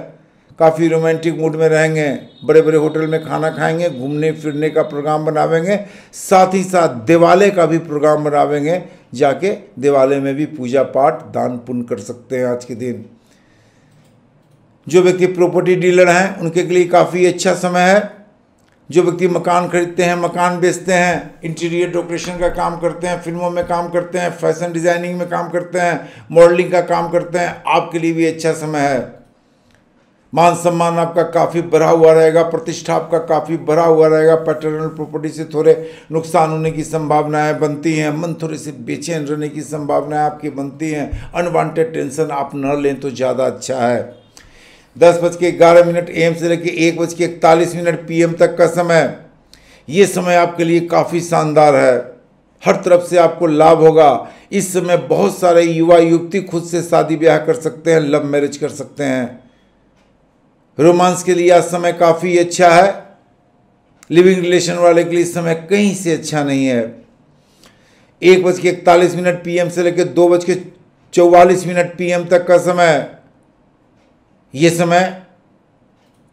काफ़ी रोमांटिक मूड में रहेंगे बड़े बड़े होटल में खाना खाएंगे घूमने फिरने का प्रोग्राम बनावेंगे साथ ही साथ दिवाले का भी प्रोग्राम बनावेंगे जाके दिवाले में भी पूजा पाठ दान पुण्य कर सकते हैं आज के दिन जो व्यक्ति प्रॉपर्टी डीलर हैं उनके लिए काफ़ी अच्छा समय है जो व्यक्ति मकान खरीदते हैं मकान बेचते हैं इंटीरियर डेकोरेशन का काम करते हैं फिल्मों में काम करते हैं फैशन डिज़ाइनिंग में काम करते हैं मॉडलिंग का काम करते हैं आपके लिए भी अच्छा समय है मान सम्मान आपका काफ़ी बढ़ा हुआ रहेगा प्रतिष्ठा आपका काफ़ी बढ़ा हुआ रहेगा पैटर्नल प्रॉपर्टी से थोड़े नुकसान होने की संभावनाएं बनती हैं मन थोड़े से बेचैन रहने की संभावनाएं आपकी बनती हैं अनवांटेड टेंशन आप न लें तो ज़्यादा अच्छा है दस बज के ग्यारह मिनट एम से लेकर एक बज के इकतालीस मिनट पी तक का समय ये समय आपके लिए काफ़ी शानदार है हर तरफ से आपको लाभ होगा इस समय बहुत सारे युवा युवती खुद से शादी ब्याह कर सकते हैं लव मैरिज कर सकते हैं रोमांस के लिए आज समय काफ़ी अच्छा है लिविंग रिलेशन वाले के लिए समय कहीं से अच्छा नहीं है एक बज के इकतालीस मिनट पीएम से लेकर दो बज के चौवालीस मिनट पीएम तक का समय ये समय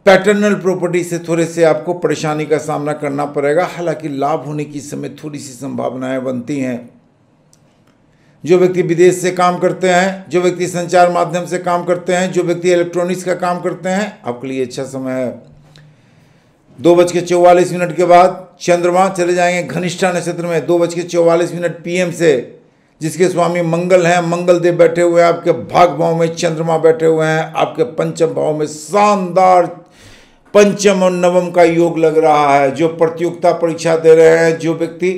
पैटर्नल प्रॉपर्टी से थोड़े से आपको परेशानी का सामना करना पड़ेगा हालांकि लाभ होने की समय थोड़ी सी संभावनाएं बनती हैं जो व्यक्ति विदेश से काम करते हैं जो व्यक्ति संचार माध्यम से काम करते हैं जो व्यक्ति इलेक्ट्रॉनिक्स का काम करते हैं आपके लिए अच्छा समय है दो बज के मिनट के बाद चंद्रमा चले जाएंगे घनिष्ठा नक्षत्र में दो बज के मिनट पीएम से जिसके स्वामी मंगल हैं मंगल देव बैठे हुए हैं आपके भाग भाव में चंद्रमा बैठे हुए हैं आपके पंचम भाव में शानदार पंचम और नवम का योग लग रहा है जो प्रतियोगिता परीक्षा दे रहे हैं जो व्यक्ति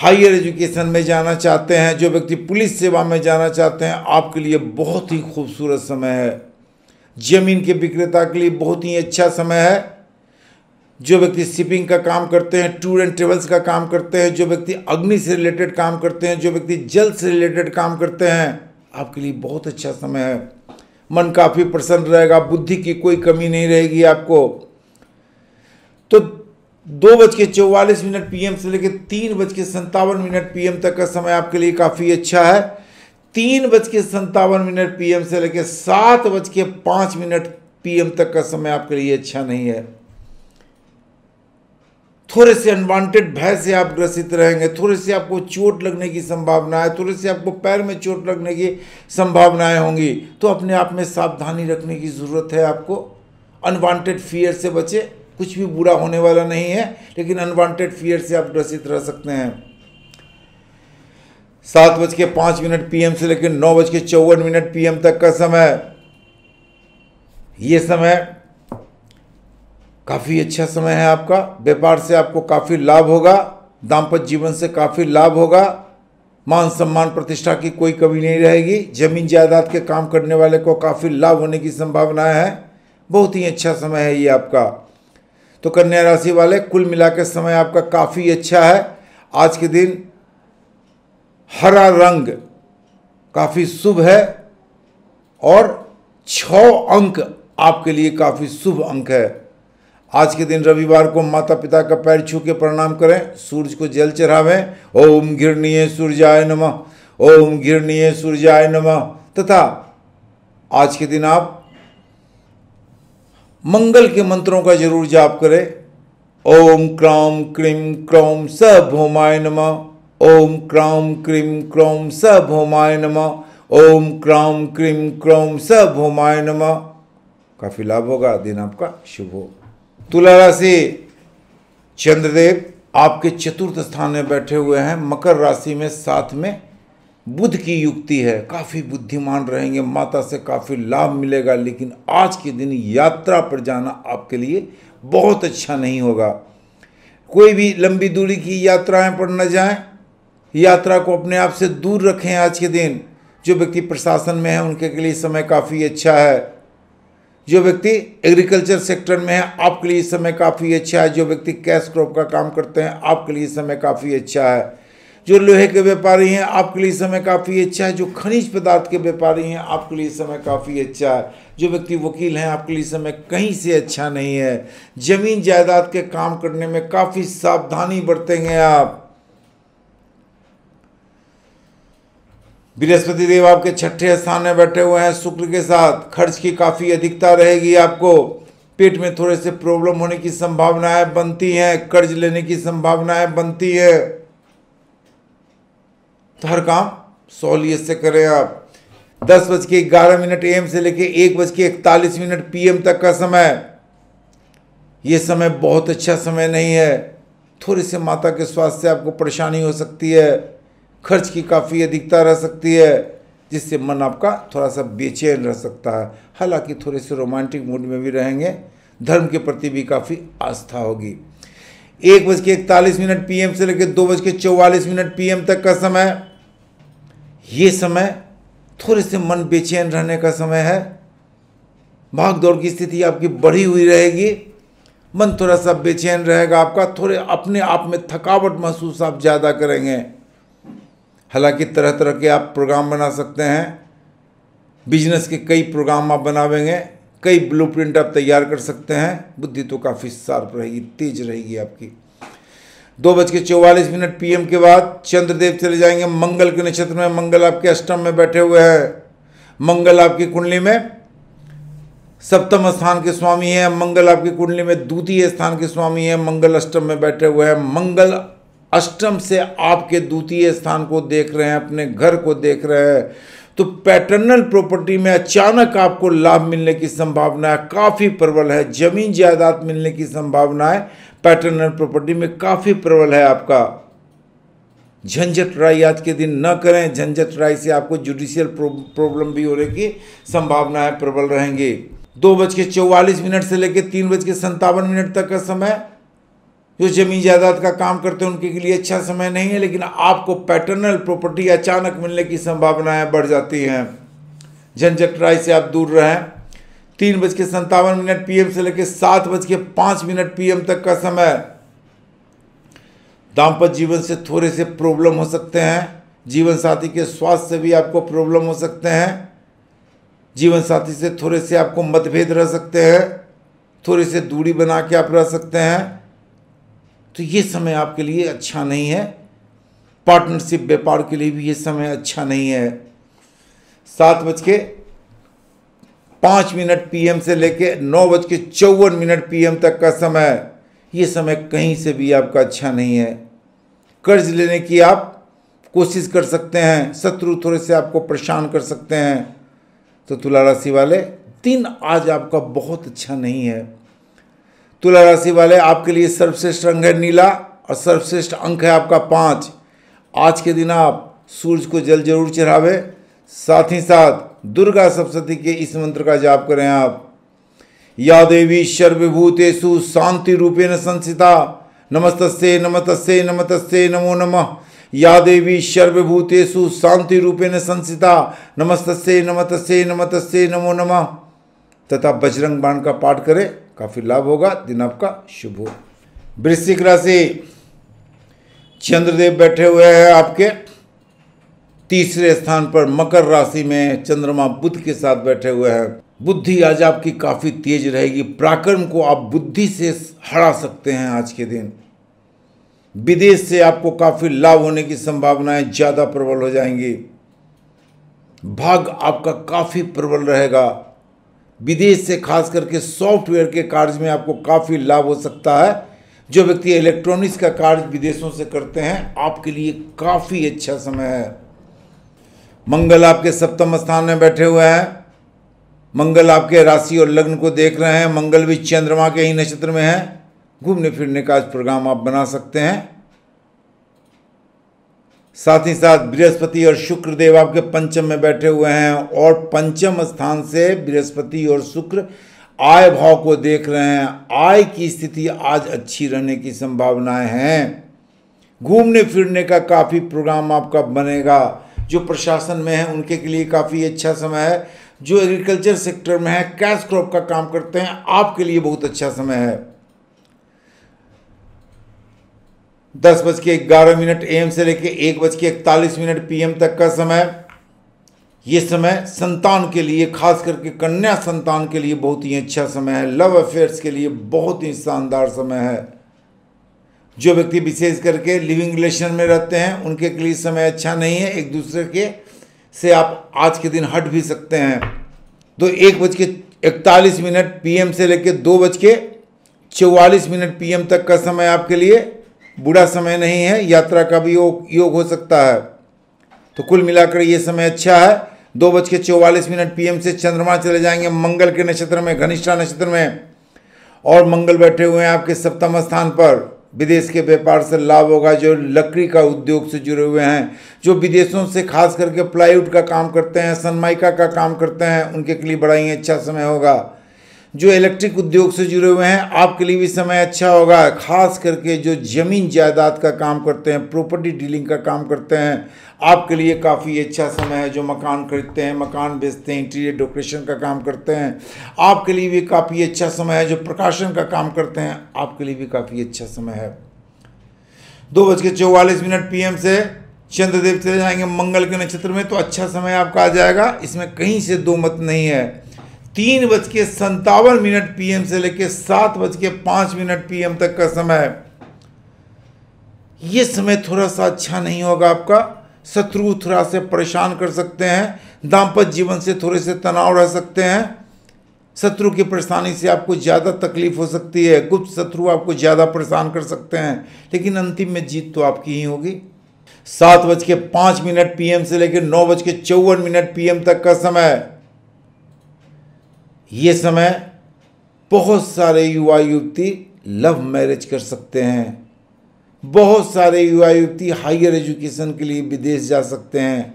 हायर एजुकेशन में जाना चाहते हैं जो व्यक्ति पुलिस सेवा में जाना चाहते हैं आपके लिए बहुत ही खूबसूरत समय है ज़मीन के विक्रेता के लिए बहुत ही अच्छा समय है जो व्यक्ति शिपिंग का काम करते हैं टूर एंड ट्रेवल्स का काम करते हैं जो व्यक्ति अग्नि से रिलेटेड काम करते हैं जो व्यक्ति जल से रिलेटेड काम करते हैं आपके लिए बहुत अच्छा समय है मन काफ़ी प्रसन्न रहेगा बुद्धि की कोई कमी नहीं रहेगी आपको तो दो बज के चौवालीस मिनट पीएम से लेकर तीन बज के संतावन मिनट पीएम तक का समय आपके लिए काफ़ी अच्छा है तीन बज के संतावन मिनट पीएम से लेकर सात बज के पाँच मिनट पीएम तक का समय आपके लिए अच्छा नहीं है थोड़े से अनवांटेड भय से आप ग्रसित रहेंगे थोड़े से आपको चोट लगने की संभावना है थोड़े से आपको पैर में चोट लगने की संभावनाएं होंगी तो अपने आप में सावधानी रखने की ज़रूरत है आपको अनवांटेड फियर से बचे कुछ भी बुरा होने वाला नहीं है लेकिन अनवांटेड फियर से आप ग्रसित रह सकते हैं सात बज के पाँच मिनट पीएम से लेकर नौ बज के चौवन मिनट पीएम तक का समय ये समय काफ़ी अच्छा समय है आपका व्यापार से आपको काफ़ी लाभ होगा दाम्पत्य जीवन से काफ़ी लाभ होगा मान सम्मान प्रतिष्ठा की कोई कमी नहीं रहेगी जमीन जायदाद के काम करने वाले को काफ़ी लाभ होने की संभावना है बहुत ही अच्छा समय है ये आपका तो कन्या राशि वाले कुल मिला के समय आपका काफ़ी अच्छा है आज के दिन हरा रंग काफ़ी शुभ है और छ अंक आपके लिए काफ़ी शुभ अंक है आज के दिन रविवार को माता पिता का पैर छू के प्रणाम करें सूर्य को जल चढ़ावें ओम घिरणीय सूर्याय नम ओम घिरणीय सूर्याय नम तथा आज के दिन आप मंगल के मंत्रों का जरूर जाप करें ओम क्राम क्रीम क्रौम स भोमाय नम ओम क्राम क्रीम क्रौम स भोमाय नम ओम क्राम क्रीम क्रौम स भोमाय नम काफ़ी लाभ होगा दिन आपका शुभ हो तुला राशि चंद्रदेव आपके चतुर्थ स्थान में बैठे हुए हैं मकर राशि में साथ में बुद्ध की युक्ति है काफ़ी बुद्धिमान रहेंगे माता से काफ़ी लाभ मिलेगा लेकिन आज के दिन यात्रा पर जाना आपके लिए बहुत अच्छा नहीं होगा कोई भी लंबी दूरी की यात्राएं पर न जाएं यात्रा को अपने आप से दूर रखें आज के दिन जो व्यक्ति प्रशासन में है उनके के लिए समय काफ़ी अच्छा है जो व्यक्ति एग्रीकल्चर सेक्टर में है आपके लिए समय काफ़ी अच्छा है जो व्यक्ति कैश क्रॉप का काम करते हैं आपके लिए समय काफ़ी अच्छा है जो लोहे के व्यापारी हैं आपके लिए समय काफ़ी अच्छा है जो खनिज पदार्थ के व्यापारी हैं आपके लिए समय काफ़ी अच्छा है जो व्यक्ति वकील हैं आपके लिए समय कहीं से अच्छा नहीं है ज़मीन जायदाद के काम करने में काफ़ी सावधानी बरतेंगे आप बृहस्पति देव आपके छठे स्थान में बैठे हुए हैं शुक्र के साथ खर्च की काफ़ी अधिकता रहेगी आपको पेट में थोड़े से प्रॉब्लम होने की संभावनाएं बनती हैं कर्ज लेने की संभावनाएं बनती है तो हर काम सहूलियत से करें आप दस बज के ग्यारह मिनट एम से लेके एक बज के इकतालीस मिनट पीएम तक का समय यह समय बहुत अच्छा समय नहीं है थोड़ी से माता के स्वास्थ्य से आपको परेशानी हो सकती है खर्च की काफ़ी अधिकता रह सकती है जिससे मन आपका थोड़ा सा बेचैन रह सकता है हालांकि थोड़े से रोमांटिक मूड में भी रहेंगे धर्म के प्रति भी काफ़ी आस्था होगी एक बज के इकतालीस मिनट पीएम से लेकर दो बज के चौवालीस मिनट पी तक का समय ये समय थोड़े से मन बेचैन रहने का समय है भाग दौड़ की स्थिति आपकी बढ़ी हुई रहेगी मन थोड़ा सा बेचैन रहेगा आपका थोड़े अपने आप में थकावट महसूस आप ज़्यादा करेंगे हालांकि तरह तरह के आप प्रोग्राम बना सकते हैं बिजनेस के कई प्रोग्राम आप बनावेंगे कई ब्लू आप तैयार कर सकते हैं बुद्धि तो काफ़ी शार्प रहेगी तेज रहेगी आपकी दो बज के चौवालीस मिनट पीएम के बाद चंद्रदेव चले जाएंगे मंगल के नक्षत्र में मंगल आपके अष्टम में बैठे हुए हैं मंगल आपकी कुंडली में सप्तम स्थान के स्वामी है मंगल आपकी कुंडली में द्वितीय स्थान के स्वामी है मंगल अष्टम में बैठे हुए हैं मंगल अष्टम से आपके द्वितीय स्थान को देख रहे हैं अपने घर को देख रहे हैं तो पैटर्नल प्रॉपर्टी में अचानक आपको लाभ मिलने की संभावना काफ़ी प्रबल है जमीन जायदाद मिलने की संभावना है पैटर्नल प्रॉपर्टी में काफ़ी प्रबल है आपका झंझट राय आज के दिन न करें झंझट राय से आपको जुडिशियल प्रॉब्लम भी होने की संभावना है प्रबल रहेंगे दो बज के चौवालीस मिनट से लेकर तीन बज के संतावन मिनट तक का समय जो जमीन जायदाद का काम करते हैं उनके लिए अच्छा समय नहीं है लेकिन आपको पैटर्नल प्रॉपर्टी अचानक मिलने की संभावनाएं बढ़ जाती हैं झंझट राय से आप दूर रहें तीन बज के संतावन मिनट पीएम से लेकर सात बज के पाँच मिनट पीएम तक का समय दाम्पत्य जीवन से थोड़े से प्रॉब्लम हो सकते हैं जीवन साथी के स्वास्थ्य से भी आपको प्रॉब्लम हो सकते हैं जीवन साथी से थोड़े से आपको मतभेद रह सकते हैं थोड़ी से दूरी बना के आप रह सकते हैं तो ये समय आपके लिए अच्छा नहीं है पार्टनरशिप व्यापार के लिए भी ये समय अच्छा नहीं है सात बज के पाँच मिनट पीएम से लेके नौ बज के चौवन मिनट पीएम तक का समय ये समय कहीं से भी आपका अच्छा नहीं है कर्ज लेने की आप कोशिश कर सकते हैं शत्रु थोड़े से आपको परेशान कर सकते हैं तो तुला राशि वाले दिन आज आपका बहुत अच्छा नहीं है तुला राशि वाले आपके लिए सर्वश्रेष्ठ रंग है नीला और सर्वश्रेष्ठ अंक है आपका पाँच आज के दिन आप सूर्य को जल जरूर चढ़ावे साथ ही साथ दुर्गा सप्तती के इस मंत्र का जाप करें आप या देवी सर्वभूतेषु शांति रूपेण संसिता नमस्तस्ते नमतस्ते नमतस्ते नमो नमः या देवी सर्वभूतेषु शांति रूपेण संसिता नमस्तस्ते नमतस्ते नमतस्ते नमो नमः तथा बजरंग बाण का पाठ करें काफ़ी लाभ होगा दिन आपका शुभ हो वृश्चिक राशि चंद्रदेव बैठे हुए हैं आपके तीसरे स्थान पर मकर राशि में चंद्रमा बुद्ध के साथ बैठे हुए हैं बुद्धि आज आपकी काफ़ी तेज रहेगी पराक्रम को आप बुद्धि से हरा सकते हैं आज के दिन विदेश से आपको काफ़ी लाभ होने की संभावनाएं ज़्यादा प्रबल हो जाएंगी भाग आपका काफ़ी प्रबल रहेगा विदेश से खास करके सॉफ्टवेयर के कार्य में आपको काफ़ी लाभ हो सकता है जो व्यक्ति इलेक्ट्रॉनिक्स का कार्य विदेशों से करते हैं आपके लिए काफ़ी अच्छा समय है मंगल आपके सप्तम स्थान में बैठे हुए हैं मंगल आपके राशि और लग्न को देख रहे हैं मंगल भी चंद्रमा के ही नक्षत्र में है घूमने फिरने का आज प्रोग्राम आप बना सकते हैं साथ ही साथ बृहस्पति और शुक्र देव आपके पंचम में बैठे हुए हैं और पंचम स्थान से बृहस्पति और शुक्र आय भाव को देख रहे हैं आय की स्थिति आज अच्छी रहने की संभावनाएं हैं घूमने फिरने का काफ़ी प्रोग्राम आपका बनेगा जो प्रशासन में है उनके के लिए काफ़ी अच्छा समय है जो एग्रीकल्चर सेक्टर में है कैश क्रॉप का काम करते हैं आपके लिए बहुत अच्छा समय है दस बज के ग्यारह मिनट एम से लेकर एक बज के इकतालीस मिनट पीएम तक का समय ये समय संतान के लिए खास करके कन्या संतान के लिए बहुत ही अच्छा समय है लव अफेयर्स के लिए बहुत ही शानदार समय है जो व्यक्ति विशेष करके लिविंग रिलेशन में रहते हैं उनके लिए समय अच्छा नहीं है एक दूसरे के से आप आज के दिन हट भी सकते हैं तो एक बज के इकतालीस मिनट पीएम से लेकर दो बज के चौवालीस मिनट पीएम तक का समय आपके लिए बुरा समय नहीं है यात्रा का भी योग योग हो सकता है तो कुल मिलाकर ये समय अच्छा है दो बज के चौवालीस मिनट पीएम से चंद्रमा चले जाएंगे मंगल के नक्षत्र में घनिष्ठा नक्षत्र में और मंगल बैठे हुए हैं आपके सप्तम स्थान पर विदेश के व्यापार से लाभ होगा जो लकड़ी का उद्योग से जुड़े हुए हैं जो विदेशों से खास करके प्लाईवुड का काम करते हैं सनमाइका का काम करते हैं उनके लिए बड़ा ही अच्छा समय होगा जो इलेक्ट्रिक उद्योग से जुड़े हुए हैं आपके लिए भी समय अच्छा होगा खास करके जो ज़मीन जायदाद का काम करते हैं प्रॉपर्टी डीलिंग का काम करते हैं आपके लिए काफ़ी अच्छा समय है जो मकान खरीदते हैं मकान बेचते हैं इंटीरियर डेकोरेशन का काम करते हैं आपके लिए भी काफ़ी अच्छा समय है जो प्रकाशन का काम करते हैं आपके लिए भी काफ़ी अच्छा समय है दो बज के चौवालीस मिनट पी से चंद्रदेव चले जाएंगे मंगल के नक्षत्र में तो अच्छा समय आपका आ जाएगा इसमें कहीं से दो मत नहीं है तीन बज के संतावन मिनट पीएम से लेकर सात बज के पांच मिनट पीएम तक का समय ये समय थोड़ा सा अच्छा नहीं होगा आपका शत्रु थोड़ा से परेशान कर सकते हैं दाम्पत्य जीवन से थोड़े से तनाव रह सकते हैं शत्रु की परेशानी से आपको ज़्यादा तकलीफ हो सकती है गुप्त शत्रु आपको ज़्यादा परेशान कर सकते हैं लेकिन अंतिम में जीत तो आपकी ही होगी सात बज के पाँच मिनट पीएम से लेकर नौ बज के चौवन मिनट पीएम तक का समय ये समय बहुत सारे युवा युवती लव मैरिज कर सकते हैं बहुत सारे युवा युवती हायर एजुकेशन के लिए विदेश जा सकते हैं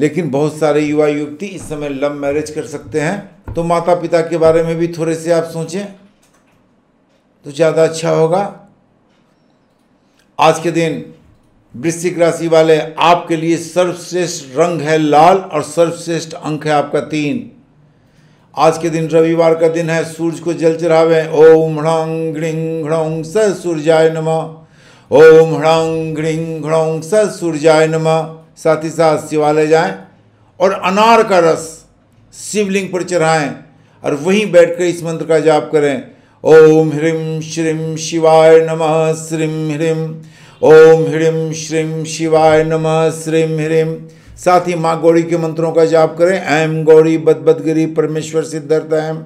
लेकिन बहुत सारे युवा युवती इस समय लव मैरिज कर सकते हैं तो माता पिता के बारे में भी थोड़े से आप सोचें तो ज़्यादा अच्छा होगा आज के दिन वृश्चिक राशि वाले आपके लिए सर्वश्रेष्ठ रंग है लाल और सर्वश्रेष्ठ अंक है आपका तीन आज के दिन रविवार का दिन है सूर्य को जल चढ़ावे ओम ह्रौंग घृंग ह्रौंग स सूर्याय नम ओम ह्रौंग घृंग ह्रौंग स सूर्याय नम साथ ही साथ शिवालय जाएं और अनार का रस शिवलिंग पर चढ़ाएं और वहीं बैठकर इस मंत्र का जाप करें ओम ह्रीम श्रीम शिवाय नमः श्रीम ह्रीम ओम ह्रीम श्रीम शिवाय नमः श्रीम ह्रीम साथ ही माँ गौरी के मंत्रों का जाप करें ऐम गौरी बदबदगिरी परमेश्वर सिद्धार्थ ऐम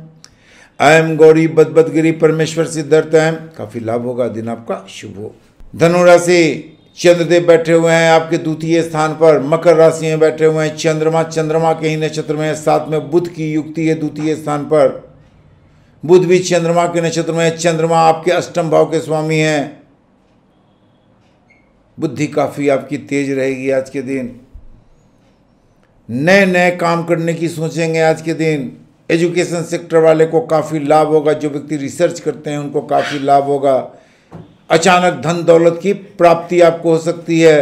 ऐम गौरी बदबदगिरी परमेश्वर सिद्धार्थ ऐम काफ़ी लाभ होगा दिन आपका शुभ हो धनुराशि चंद्रदेव बैठे हुए हैं आपके द्वितीय स्थान पर मकर राशि में बैठे हुए हैं चंद्रमा चंद्रमा के ही नक्षत्र में साथ में बुध की युक्ति है द्वितीय स्थान पर बुध भी चंद्रमा के नक्षत्र में है चंद्रमा आपके अष्टम भाव के स्वामी हैं बुद्धि काफ़ी आपकी तेज रहेगी आज के दिन नए नए काम करने की सोचेंगे आज के दिन एजुकेशन सेक्टर वाले को काफ़ी लाभ होगा जो व्यक्ति रिसर्च करते हैं उनको काफ़ी लाभ होगा अचानक धन दौलत की प्राप्ति आपको हो सकती है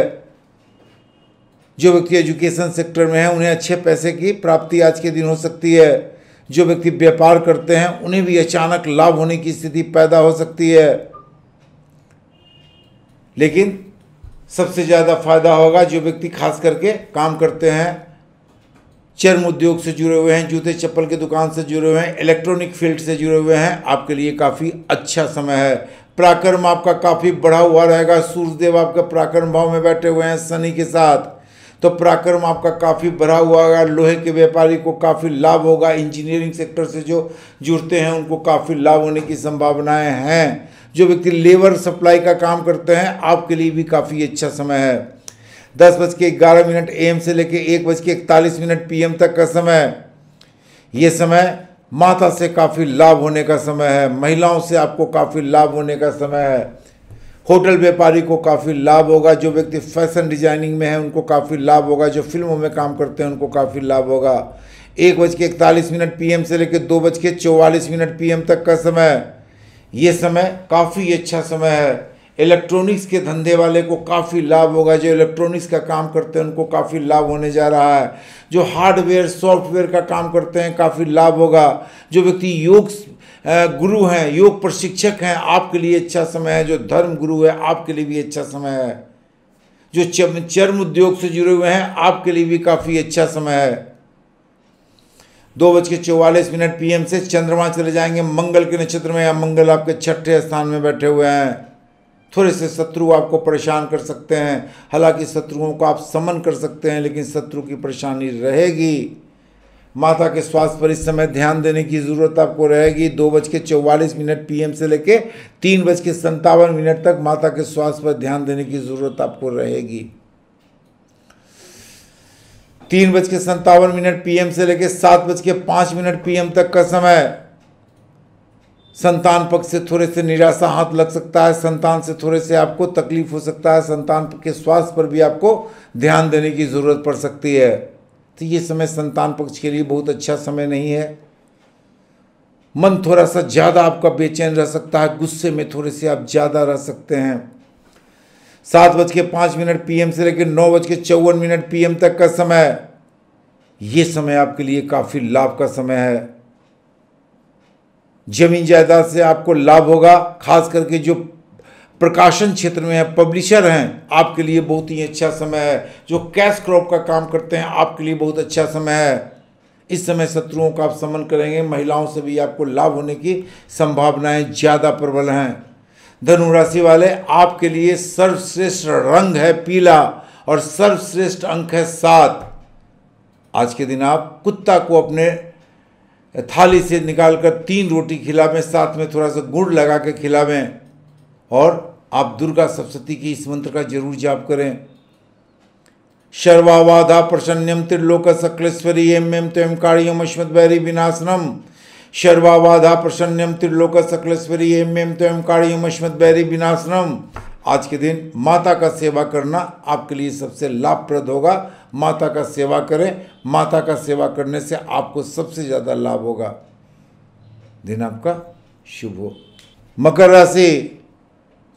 जो व्यक्ति एजुकेशन सेक्टर में है उन्हें अच्छे पैसे की प्राप्ति आज के दिन हो सकती है जो व्यक्ति व्यापार करते हैं उन्हें भी अचानक लाभ होने की स्थिति पैदा हो सकती है लेकिन सबसे ज़्यादा फायदा होगा जो व्यक्ति खास करके काम करते हैं चर्म उद्योग से जुड़े हुए हैं जूते चप्पल के दुकान से जुड़े हुए हैं इलेक्ट्रॉनिक फील्ड से जुड़े हुए हैं आपके लिए काफ़ी अच्छा समय है पराक्रम आपका काफ़ी बढ़ा हुआ रहेगा सूर्यदेव आपके पराक्रम भाव में बैठे हुए हैं शनि के साथ तो पराक्रम आपका काफ़ी बढ़ा हुआ है लोहे के व्यापारी को काफ़ी लाभ होगा इंजीनियरिंग सेक्टर से जो जुड़ते हैं उनको काफ़ी लाभ होने की संभावनाएं हैं जो व्यक्ति लेबर सप्लाई का काम करते हैं आपके लिए भी काफ़ी अच्छा समय है दस बज के ग्यारह मिनट एम से लेकर एक बज के इकतालीस मिनट पीएम तक का समय ये समय माता से काफ़ी लाभ होने का समय है महिलाओं से आपको काफ़ी लाभ होने का समय है होटल व्यापारी को काफ़ी लाभ होगा जो व्यक्ति फैशन डिजाइनिंग में है उनको काफ़ी लाभ होगा जो फिल्मों में काम करते हैं उनको काफ़ी लाभ होगा एक बज के इकतालीस मिनट पी से लेकर दो बज के चौवालीस मिनट पी तक का समय ये समय काफ़ी अच्छा समय है इलेक्ट्रॉनिक्स के धंधे वाले को काफ़ी लाभ होगा जो इलेक्ट्रॉनिक्स का काम करते हैं उनको काफ़ी लाभ होने जा रहा है जो हार्डवेयर सॉफ्टवेयर का काम करते हैं काफ़ी लाभ होगा जो व्यक्ति योग गुरु हैं योग प्रशिक्षक हैं आपके लिए अच्छा समय है जो धर्म गुरु है आपके लिए भी अच्छा समय है जो चर्म उद्योग से जुड़े हुए हैं आपके लिए भी काफ़ी अच्छा समय है दो बज के चौवालीस मिनट पीएम से चंद्रमा चले जाएंगे मंगल के नक्षत्र में या मंगल आपके छठे स्थान में बैठे हुए हैं थोड़े से शत्रु आपको परेशान कर सकते हैं हालांकि शत्रुओं को आप समन कर सकते हैं लेकिन शत्रु की परेशानी रहेगी माता के स्वास्थ्य पर इस समय ध्यान देने की ज़रूरत आपको रहेगी दो बज के चौवालीस मिनट पीएम से लेके तीन बज के संतावन मिनट तक माता के स्वास्थ्य पर ध्यान देने की ज़रूरत आपको रहेगी तीन बज के संतावन मिनट पीएम से लेके सात बज के पाँच मिनट पीएम तक का समय संतान पक्ष से थोड़े से निराशा हाथ लग सकता है संतान से थोड़े से आपको तकलीफ हो सकता है संतान के स्वास्थ्य पर भी आपको ध्यान देने की ज़रूरत पड़ सकती है तो ये समय संतान पक्ष के लिए बहुत अच्छा समय नहीं है मन थोड़ा सा ज़्यादा आपका बेचैन रह सकता है गुस्से में थोड़े से आप ज़्यादा रह सकते हैं सात बज के पाँच मिनट पीएम से लेकर नौ बज के चौवन मिनट पीएम तक का समय ये समय आपके लिए काफ़ी लाभ का समय है जमीन जायदाद से आपको लाभ होगा खास करके जो प्रकाशन क्षेत्र में है पब्लिशर हैं आपके लिए बहुत ही अच्छा समय है जो कैश क्रॉप का काम करते हैं आपके लिए बहुत अच्छा समय है इस समय शत्रुओं का आप समन करेंगे महिलाओं से भी आपको लाभ होने की संभावनाएं ज़्यादा प्रबल हैं धनु राशि वाले आपके लिए सर्वश्रेष्ठ रंग है पीला और सर्वश्रेष्ठ अंक है सात आज के दिन आप कुत्ता को अपने थाली से निकाल कर तीन रोटी खिलावें साथ में थोड़ा सा गुड़ लगा के खिलावें और आप दुर्गा सप्तती की इस मंत्र का जरूर जाप करें शर्वावाधा प्रसन्नम त्रिलोक सकलेश्वरी एम एम तेम काड़ियम अश्मत भैरी विनाशनम शर्वावाधा प्रसन्नम त्रिलोक सकलेश्वरी एम एम तेम काड़ियम अश्मत भैरी विनाशनम आज के दिन माता का सेवा करना आपके लिए सबसे लाभप्रद होगा माता का सेवा करें माता का सेवा करने से आपको सबसे ज़्यादा लाभ होगा दिन आपका शुभ हो मकर राशि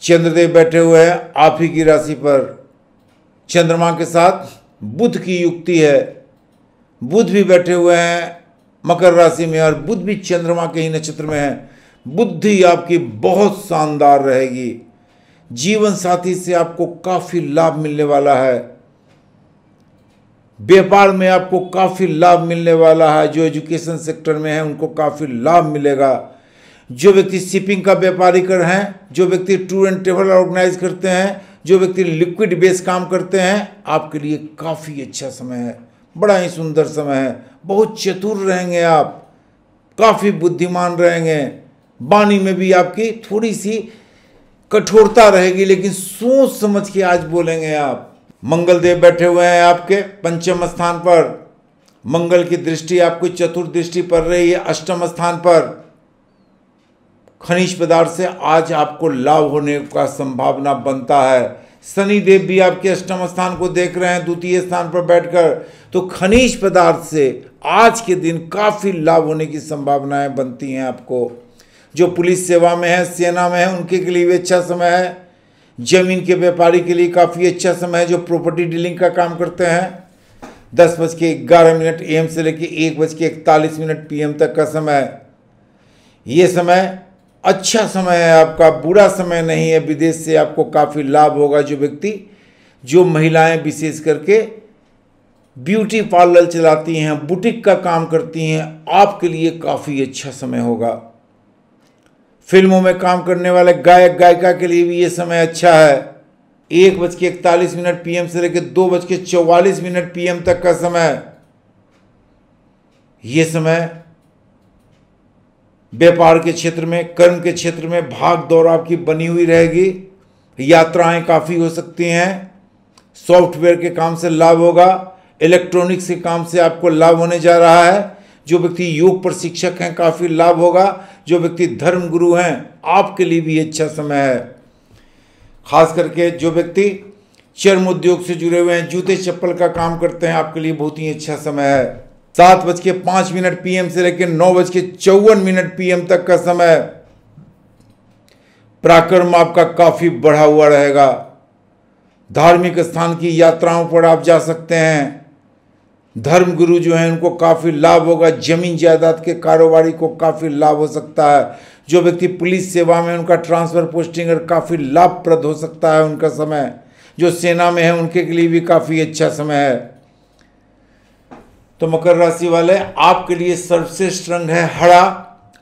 चंद्रदेव बैठे हुए हैं आप ही की राशि पर चंद्रमा के साथ बुध की युक्ति है बुध भी बैठे हुए हैं मकर राशि में और बुध भी चंद्रमा के ही नक्षत्र में है बुद्धि आपकी बहुत शानदार रहेगी जीवन साथी से आपको काफ़ी लाभ मिलने वाला है व्यापार में आपको काफ़ी लाभ मिलने वाला है जो एजुकेशन सेक्टर में है उनको काफ़ी लाभ मिलेगा जो व्यक्ति शिपिंग का व्यापारी कर हैं जो व्यक्ति टूर एंड ट्रेवल ऑर्गेनाइज करते हैं जो व्यक्ति लिक्विड बेस काम करते हैं आपके लिए काफ़ी अच्छा समय है बड़ा ही सुंदर समय है बहुत चतुर रहेंगे आप काफ़ी बुद्धिमान रहेंगे वाणी में भी आपकी थोड़ी सी कठोरता रहेगी लेकिन सोच समझ के आज बोलेंगे आप मंगलदेव बैठे हुए हैं आपके पंचम स्थान पर मंगल की दृष्टि आपकी चतुर्दृष्टि पड़ रही है अष्टम स्थान पर खनिज पदार्थ से आज आपको लाभ होने का संभावना बनता है शनि देव भी आपके अष्टम स्थान को देख रहे हैं द्वितीय स्थान पर बैठकर तो खनिज पदार्थ से आज के दिन काफ़ी लाभ होने की संभावनाएं बनती हैं आपको जो पुलिस सेवा में है सेना में है उनके के लिए भी अच्छा समय है जमीन के व्यापारी के लिए काफ़ी अच्छा समय है जो प्रॉपर्टी डीलिंग का काम करते हैं दस बज के ग्यारह मिनट एम से लेकर एक बज के इकतालीस मिनट पीएम तक का समय ये समय अच्छा समय है आपका बुरा समय नहीं है विदेश से आपको काफ़ी लाभ होगा जो व्यक्ति जो महिलाएं विशेष करके ब्यूटी पार्लर चलाती हैं बुटीक का काम करती हैं आपके लिए काफ़ी अच्छा समय होगा फिल्मों में काम करने वाले गायक गायिका के लिए भी ये समय अच्छा है एक बज के इकतालीस मिनट पीएम से लेकर दो बज के चौवालीस मिनट पीएम तक का समय ये समय व्यापार के क्षेत्र में कर्म के क्षेत्र में भाग दौड़ आपकी बनी हुई रहेगी यात्राएं काफ़ी हो सकती हैं सॉफ्टवेयर के काम से लाभ होगा इलेक्ट्रॉनिक्स के काम से आपको लाभ होने जा रहा है जो व्यक्ति योग प्रशिक्षक हैं काफ़ी लाभ होगा जो व्यक्ति धर्म गुरु हैं आपके लिए भी अच्छा समय है खास करके जो व्यक्ति चर्म उद्योग से जुड़े हुए हैं जूते चप्पल का काम करते हैं आपके लिए बहुत ही अच्छा समय है सात बज के पांच मिनट पीएम से लेकर नौ बज के चौवन मिनट पीएम तक का समय पराक्रम आपका काफ़ी बढ़ा हुआ रहेगा धार्मिक स्थान की यात्राओं पर आप जा सकते हैं धर्म गुरु जो हैं उनको काफ़ी लाभ होगा जमीन जायदाद के कारोबारी को काफ़ी लाभ हो सकता है जो व्यक्ति पुलिस सेवा में उनका ट्रांसफ़र पोस्टिंग और काफ़ी लाभप्रद हो सकता है उनका समय जो सेना में है उनके के लिए भी काफ़ी अच्छा समय है तो मकर राशि वाले आपके लिए सर्वश्रेष्ठ रंग है हरा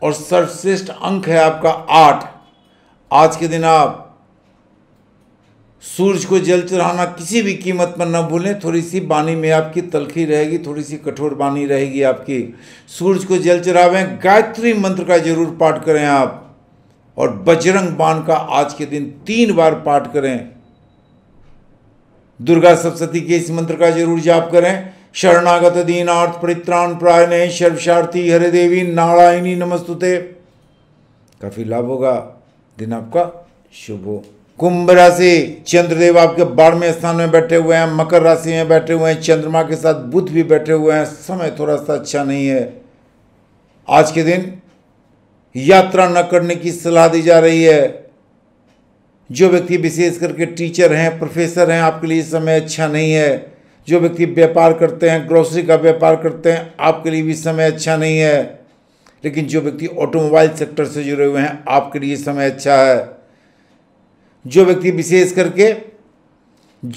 और सर्वश्रेष्ठ अंक है आपका आठ आज के दिन आप सूर्य को जल चढ़ाना किसी भी कीमत पर न भूलें थोड़ी सी बानी में आपकी तलखी रहेगी थोड़ी सी कठोर बानी रहेगी आपकी सूर्य को जल चढ़ावें गायत्री मंत्र का जरूर पाठ करें आप और बजरंग बाण का आज के दिन तीन बार पाठ करें दुर्गा सप्तती के इस मंत्र का जरूर जाप करें शरणागत दीनार्थ परित्राण प्रायण शर्वशार्थी हरे देवी नारायणी नमस्तुते काफ़ी लाभ होगा दिन आपका शुभ हो कुंभ राशि चंद्रदेव आपके बारहवें स्थान में बैठे हुए हैं मकर राशि में बैठे हुए हैं चंद्रमा के साथ बुध भी बैठे हुए हैं समय थोड़ा सा अच्छा नहीं है आज के दिन यात्रा न करने की सलाह दी जा रही है जो व्यक्ति विशेष करके टीचर हैं प्रोफेसर हैं आपके लिए समय अच्छा नहीं है जो व्यक्ति व्यापार करते हैं ग्रोसरी का व्यापार करते हैं आपके लिए भी समय अच्छा नहीं है लेकिन जो व्यक्ति ऑटोमोबाइल सेक्टर से जुड़े हुए हैं आपके लिए समय अच्छा है जो व्यक्ति विशेष करके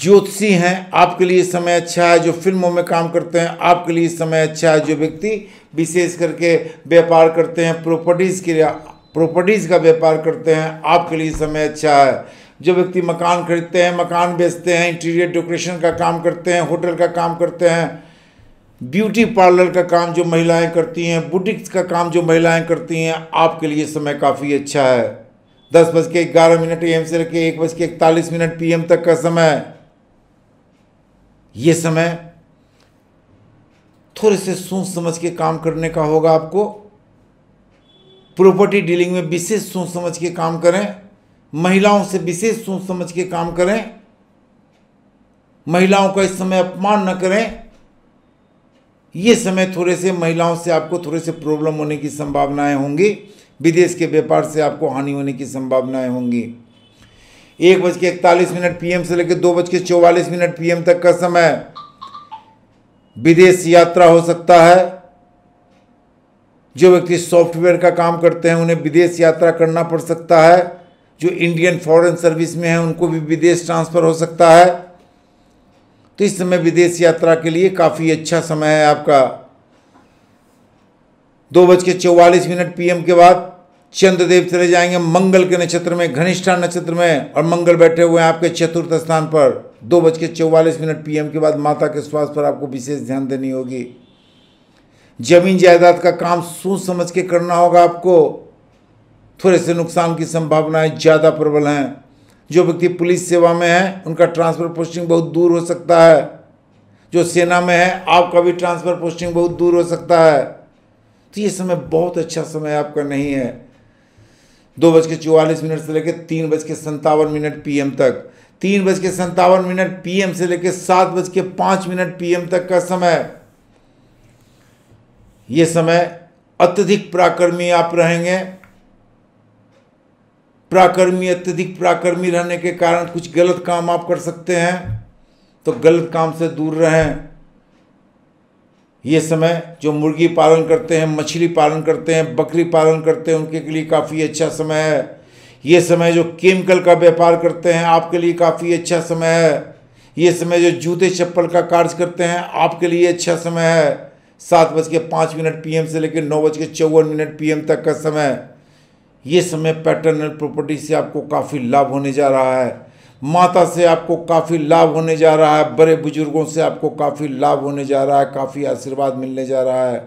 ज्योतिषी हैं आपके लिए समय अच्छा है जो फिल्मों में काम करते हैं आपके लिए समय अच्छा है जो व्यक्ति विशेष करके व्यापार करते हैं प्रॉपर्टीज़ के लिए प्रॉपर्टीज़ का व्यापार करते हैं आपके लिए समय अच्छा है जो व्यक्ति मकान खरीदते हैं मकान बेचते हैं इंटीरियर डेकोरेशन का काम करते हैं होटल का काम करते हैं ब्यूटी पार्लर का काम जो महिलाएं करती हैं बुटिक्स का काम जो महिलाएं करती हैं आपके लिए समय काफ़ी अच्छा है दस बज के ग्यारह मिनट एम से लेकर एक बज के इकतालीस मिनट पीएम तक का समय ये समय थोड़े से सोच समझ के काम करने का होगा आपको प्रॉपर्टी डीलिंग में विशेष सोच समझ के काम करें महिलाओं से विशेष सोच समझ के काम करें महिलाओं का इस समय अपमान न करें ये समय थोड़े से महिलाओं से आपको थोड़े से प्रॉब्लम होने की संभावनाएं होंगी विदेश के व्यापार से आपको हानि होने की संभावनाएं होंगी एक बज के इकतालीस मिनट पीएम से लेकर दो बज के चौवालीस मिनट पीएम तक का समय विदेश यात्रा हो सकता है जो व्यक्ति सॉफ्टवेयर का काम करते हैं उन्हें विदेश यात्रा करना पड़ सकता है जो इंडियन फॉरेन सर्विस में है उनको भी विदेश ट्रांसफ़र हो सकता है तो इस समय विदेश यात्रा के लिए काफ़ी अच्छा समय है आपका दो बज के चौवालीस मिनट पीएम के बाद चंद्रदेव चले जाएंगे मंगल के नक्षत्र में घनिष्ठा नक्षत्र में और मंगल बैठे हुए हैं आपके चतुर्थ स्थान पर दो बज के चौवालीस मिनट पी के बाद माता के स्वास्थ्य पर आपको विशेष ध्यान देनी होगी जमीन जायदाद का काम सोच समझ के करना होगा आपको थोड़े से नुकसान की संभावनाएं ज़्यादा प्रबल हैं जो व्यक्ति पुलिस सेवा में है उनका ट्रांसफ़र पोस्टिंग बहुत दूर हो सकता है जो सेना में है आपका भी ट्रांसफ़र पोस्टिंग बहुत दूर हो सकता है तो ये समय बहुत अच्छा समय आपका नहीं है दो बज के चौवालीस मिनट से लेकर तीन बज के संतावन मिनट पीएम तक तीन बज के संतावन मिनट पीएम से लेकर सात बज के पाँच मिनट पीएम तक का समय ये समय अत्यधिक प्राकर्मी आप रहेंगे प्राकर्मी अत्यधिक प्राकर्मी रहने के कारण कुछ गलत काम आप कर सकते हैं तो गलत काम से दूर रहें ये समय जो मुर्गी पालन करते हैं मछली पालन करते हैं बकरी पालन करते हैं उनके लिए काफ़ी अच्छा समय है ये समय जो केमिकल का व्यापार करते हैं आपके लिए काफ़ी अच्छा समय है ये समय जो जूते चप्पल का कार्य करते हैं आपके लिए अच्छा समय है सात बज के पाँच मिनट पी से लेकर नौ बज के चौवन मिनट पी तक का समय ये समय पैटर्नल प्रॉपर्टी से आपको काफ़ी लाभ होने जा रहा है माता से आपको काफ़ी लाभ होने जा रहा है बड़े बुजुर्गों से आपको काफ़ी लाभ होने जा रहा है काफ़ी आशीर्वाद मिलने जा रहा है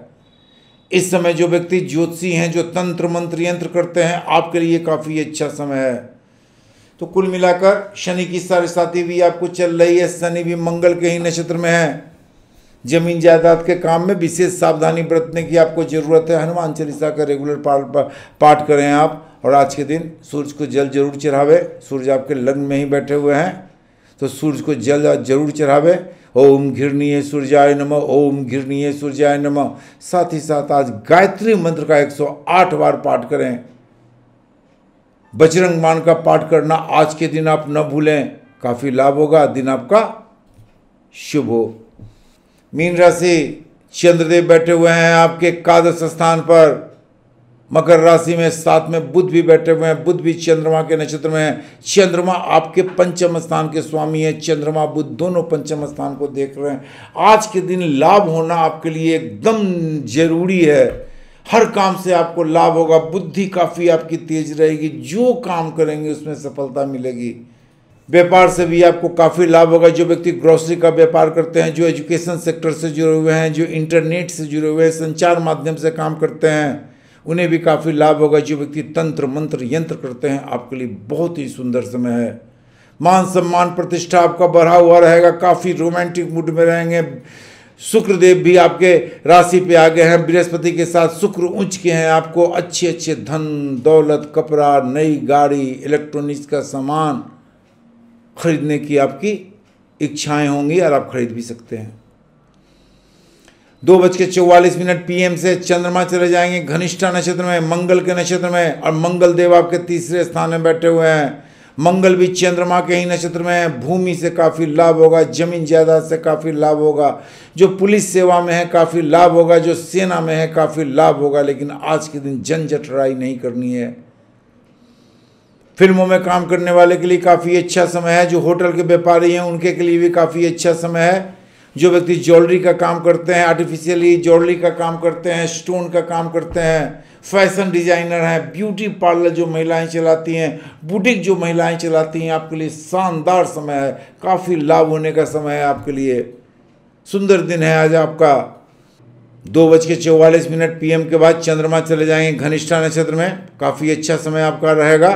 इस समय जो व्यक्ति ज्योतिषी हैं जो तंत्र मंत्र यंत्र करते हैं आपके लिए काफ़ी अच्छा समय है तो कुल मिलाकर शनि की सारे साथी भी आपको चल रही है शनि भी मंगल के ही नक्षत्र में है जमीन जायदाद के काम में विशेष सावधानी बरतने की आपको ज़रूरत है हनुमान चालीसा का रेगुलर पाठ पाठ करें आप और आज के दिन सूर्य को जल जरूर चढ़ावे सूर्य आपके लग्न में ही बैठे हुए हैं तो सूर्य को जल जरूर चढ़ावे ओम घिरणीय सूर्याय नम ओम घिरणीय सूर्याय नम साथ ही साथ आज गायत्री मंत्र का 108 बार पाठ करें बजरंग मान का पाठ करना आज के दिन आप न भूलें काफ़ी लाभ होगा दिन आपका शुभ हो मीन राशि चंद्रदेव बैठे हुए हैं आपके एकादश स्थान पर मकर राशि में साथ में बुद्ध भी बैठे हुए हैं बुद्ध भी चंद्रमा के नक्षत्र में हैं चंद्रमा आपके पंचम स्थान के स्वामी हैं चंद्रमा बुद्ध दोनों पंचम स्थान को देख रहे हैं आज के दिन लाभ होना आपके लिए एकदम जरूरी है हर काम से आपको लाभ होगा बुद्धि काफ़ी आपकी तेज रहेगी जो काम करेंगे उसमें सफलता मिलेगी व्यापार से भी आपको काफ़ी लाभ होगा जो व्यक्ति ग्रॉसरी का व्यापार करते हैं जो एजुकेशन सेक्टर से जुड़े हुए हैं जो इंटरनेट से जुड़े हुए हैं संचार माध्यम से काम करते हैं उन्हें भी काफ़ी लाभ होगा जो व्यक्ति तंत्र मंत्र यंत्र करते हैं आपके लिए बहुत ही सुंदर समय है मान सम्मान प्रतिष्ठा आपका बढ़ा हुआ रहेगा काफ़ी रोमांटिक मूड में रहेंगे शुक्रदेव भी आपके राशि पे आ गए हैं बृहस्पति के साथ शुक्र ऊंच के हैं आपको अच्छे अच्छे धन दौलत कपड़ा नई गाड़ी इलेक्ट्रॉनिक्स का सामान खरीदने की आपकी इच्छाएं होंगी और आप खरीद भी सकते हैं दो बज के चौवालीस मिनट पीएम से चंद्रमा चले जाएंगे घनिष्ठा नक्षत्र में मंगल के नक्षत्र में और मंगल देव आपके तीसरे स्थान में बैठे हुए हैं मंगल भी चंद्रमा के ही नक्षत्र में है भूमि से काफ़ी लाभ होगा जमीन जायदाद से काफ़ी लाभ होगा जो पुलिस सेवा में है काफ़ी लाभ होगा जो सेना में है काफ़ी लाभ होगा लेकिन आज के दिन जन जटराई नहीं करनी है फिल्मों में काम करने वाले के लिए काफ़ी अच्छा समय है जो होटल के व्यापारी हैं उनके के लिए भी काफ़ी अच्छा समय है जो व्यक्ति ज्वेलरी का काम करते हैं आर्टिफिशियली ज्वेलरी का काम करते हैं स्टोन का काम करते हैं फैशन डिजाइनर हैं ब्यूटी पार्लर जो महिलाएं चलाती हैं बुटीक जो महिलाएं चलाती हैं आपके लिए शानदार समय है काफ़ी लाभ होने का समय है आपके लिए सुंदर दिन है आज आपका दो बज के चौवालीस मिनट पी के बाद चंद्रमा चले जाएंगे घनिष्ठा नक्षत्र में काफ़ी अच्छा समय आपका रहेगा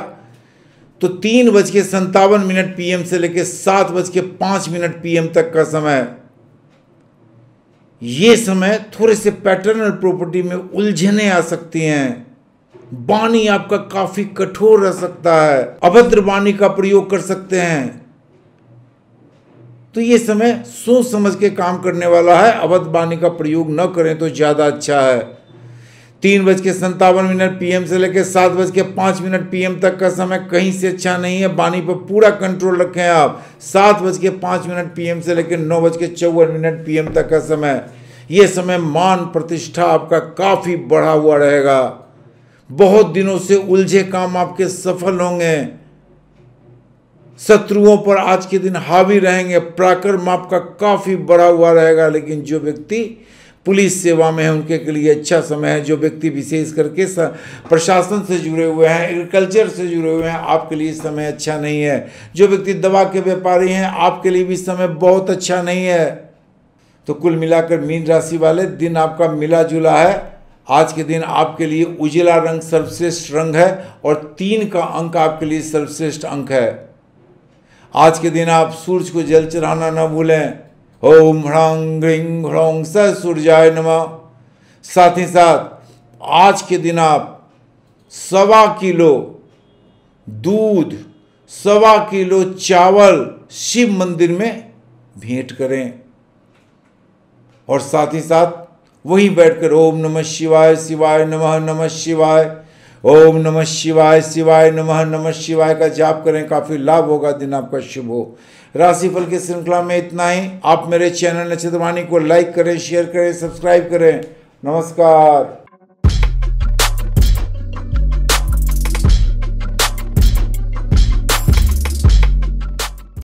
तो तीन बज के संतावन मिनट पी से लेकर सात बज के पाँच मिनट पी तक का समय ये समय थोड़े से पैटर्नल प्रॉपर्टी में उलझने आ सकती हैं वाणी आपका काफी कठोर रह सकता है अभद्र वाणी का प्रयोग कर सकते हैं तो ये समय सोच समझ के काम करने वाला है अवध वाणी का प्रयोग न करें तो ज़्यादा अच्छा है तीन बज के संतावन मिनट पीएम से लेकर सात बज के पांच मिनट पीएम तक का समय कहीं से अच्छा नहीं है बानी पर पूरा कंट्रोल रखें आप सात बज के पांच मिनट पीएम से लेकर नौ बज के चौवन मिनट पीएम तक का समय यह समय मान प्रतिष्ठा आपका काफ़ी बढ़ा हुआ रहेगा बहुत दिनों से उलझे काम आपके सफल होंगे शत्रुओं पर आज के दिन हावी रहेंगे पराक्रम आपका काफ़ी बढ़ा हुआ रहेगा लेकिन जो व्यक्ति पुलिस सेवा में है उनके के लिए अच्छा समय है जो व्यक्ति विशेष करके प्रशासन से जुड़े हुए हैं एग्रीकल्चर से जुड़े हुए हैं आपके लिए समय अच्छा नहीं है जो व्यक्ति दवा के व्यापारी हैं आपके लिए भी समय बहुत अच्छा नहीं है तो कुल मिलाकर मीन राशि वाले दिन आपका मिला जुला है आज के दिन आपके लिए उजिला रंग सर्वश्रेष्ठ रंग है और तीन का अंक आपके लिए सर्वश्रेष्ठ अंक है आज के दिन आप सूर्य को जल चढ़ाना न भूलें ओम ह्रांग ग्रीं ह्रौं स सूर्याय नम साथ ही साथ आज के दिन आप सवा किलो दूध सवा किलो चावल शिव मंदिर में भेंट करें और साथ ही साथ वहीं बैठकर ओम नमः शिवाय शिवाय नमः नमः शिवाय ओम नमः शिवाय शिवाय नमः नमः शिवाय का जाप करें काफ़ी लाभ होगा दिन आपका शुभ हो राशिफल की श्रृंखला में इतना ही आप मेरे चैनल नक्षत्रवाणी को लाइक करें शेयर करें सब्सक्राइब करें नमस्कार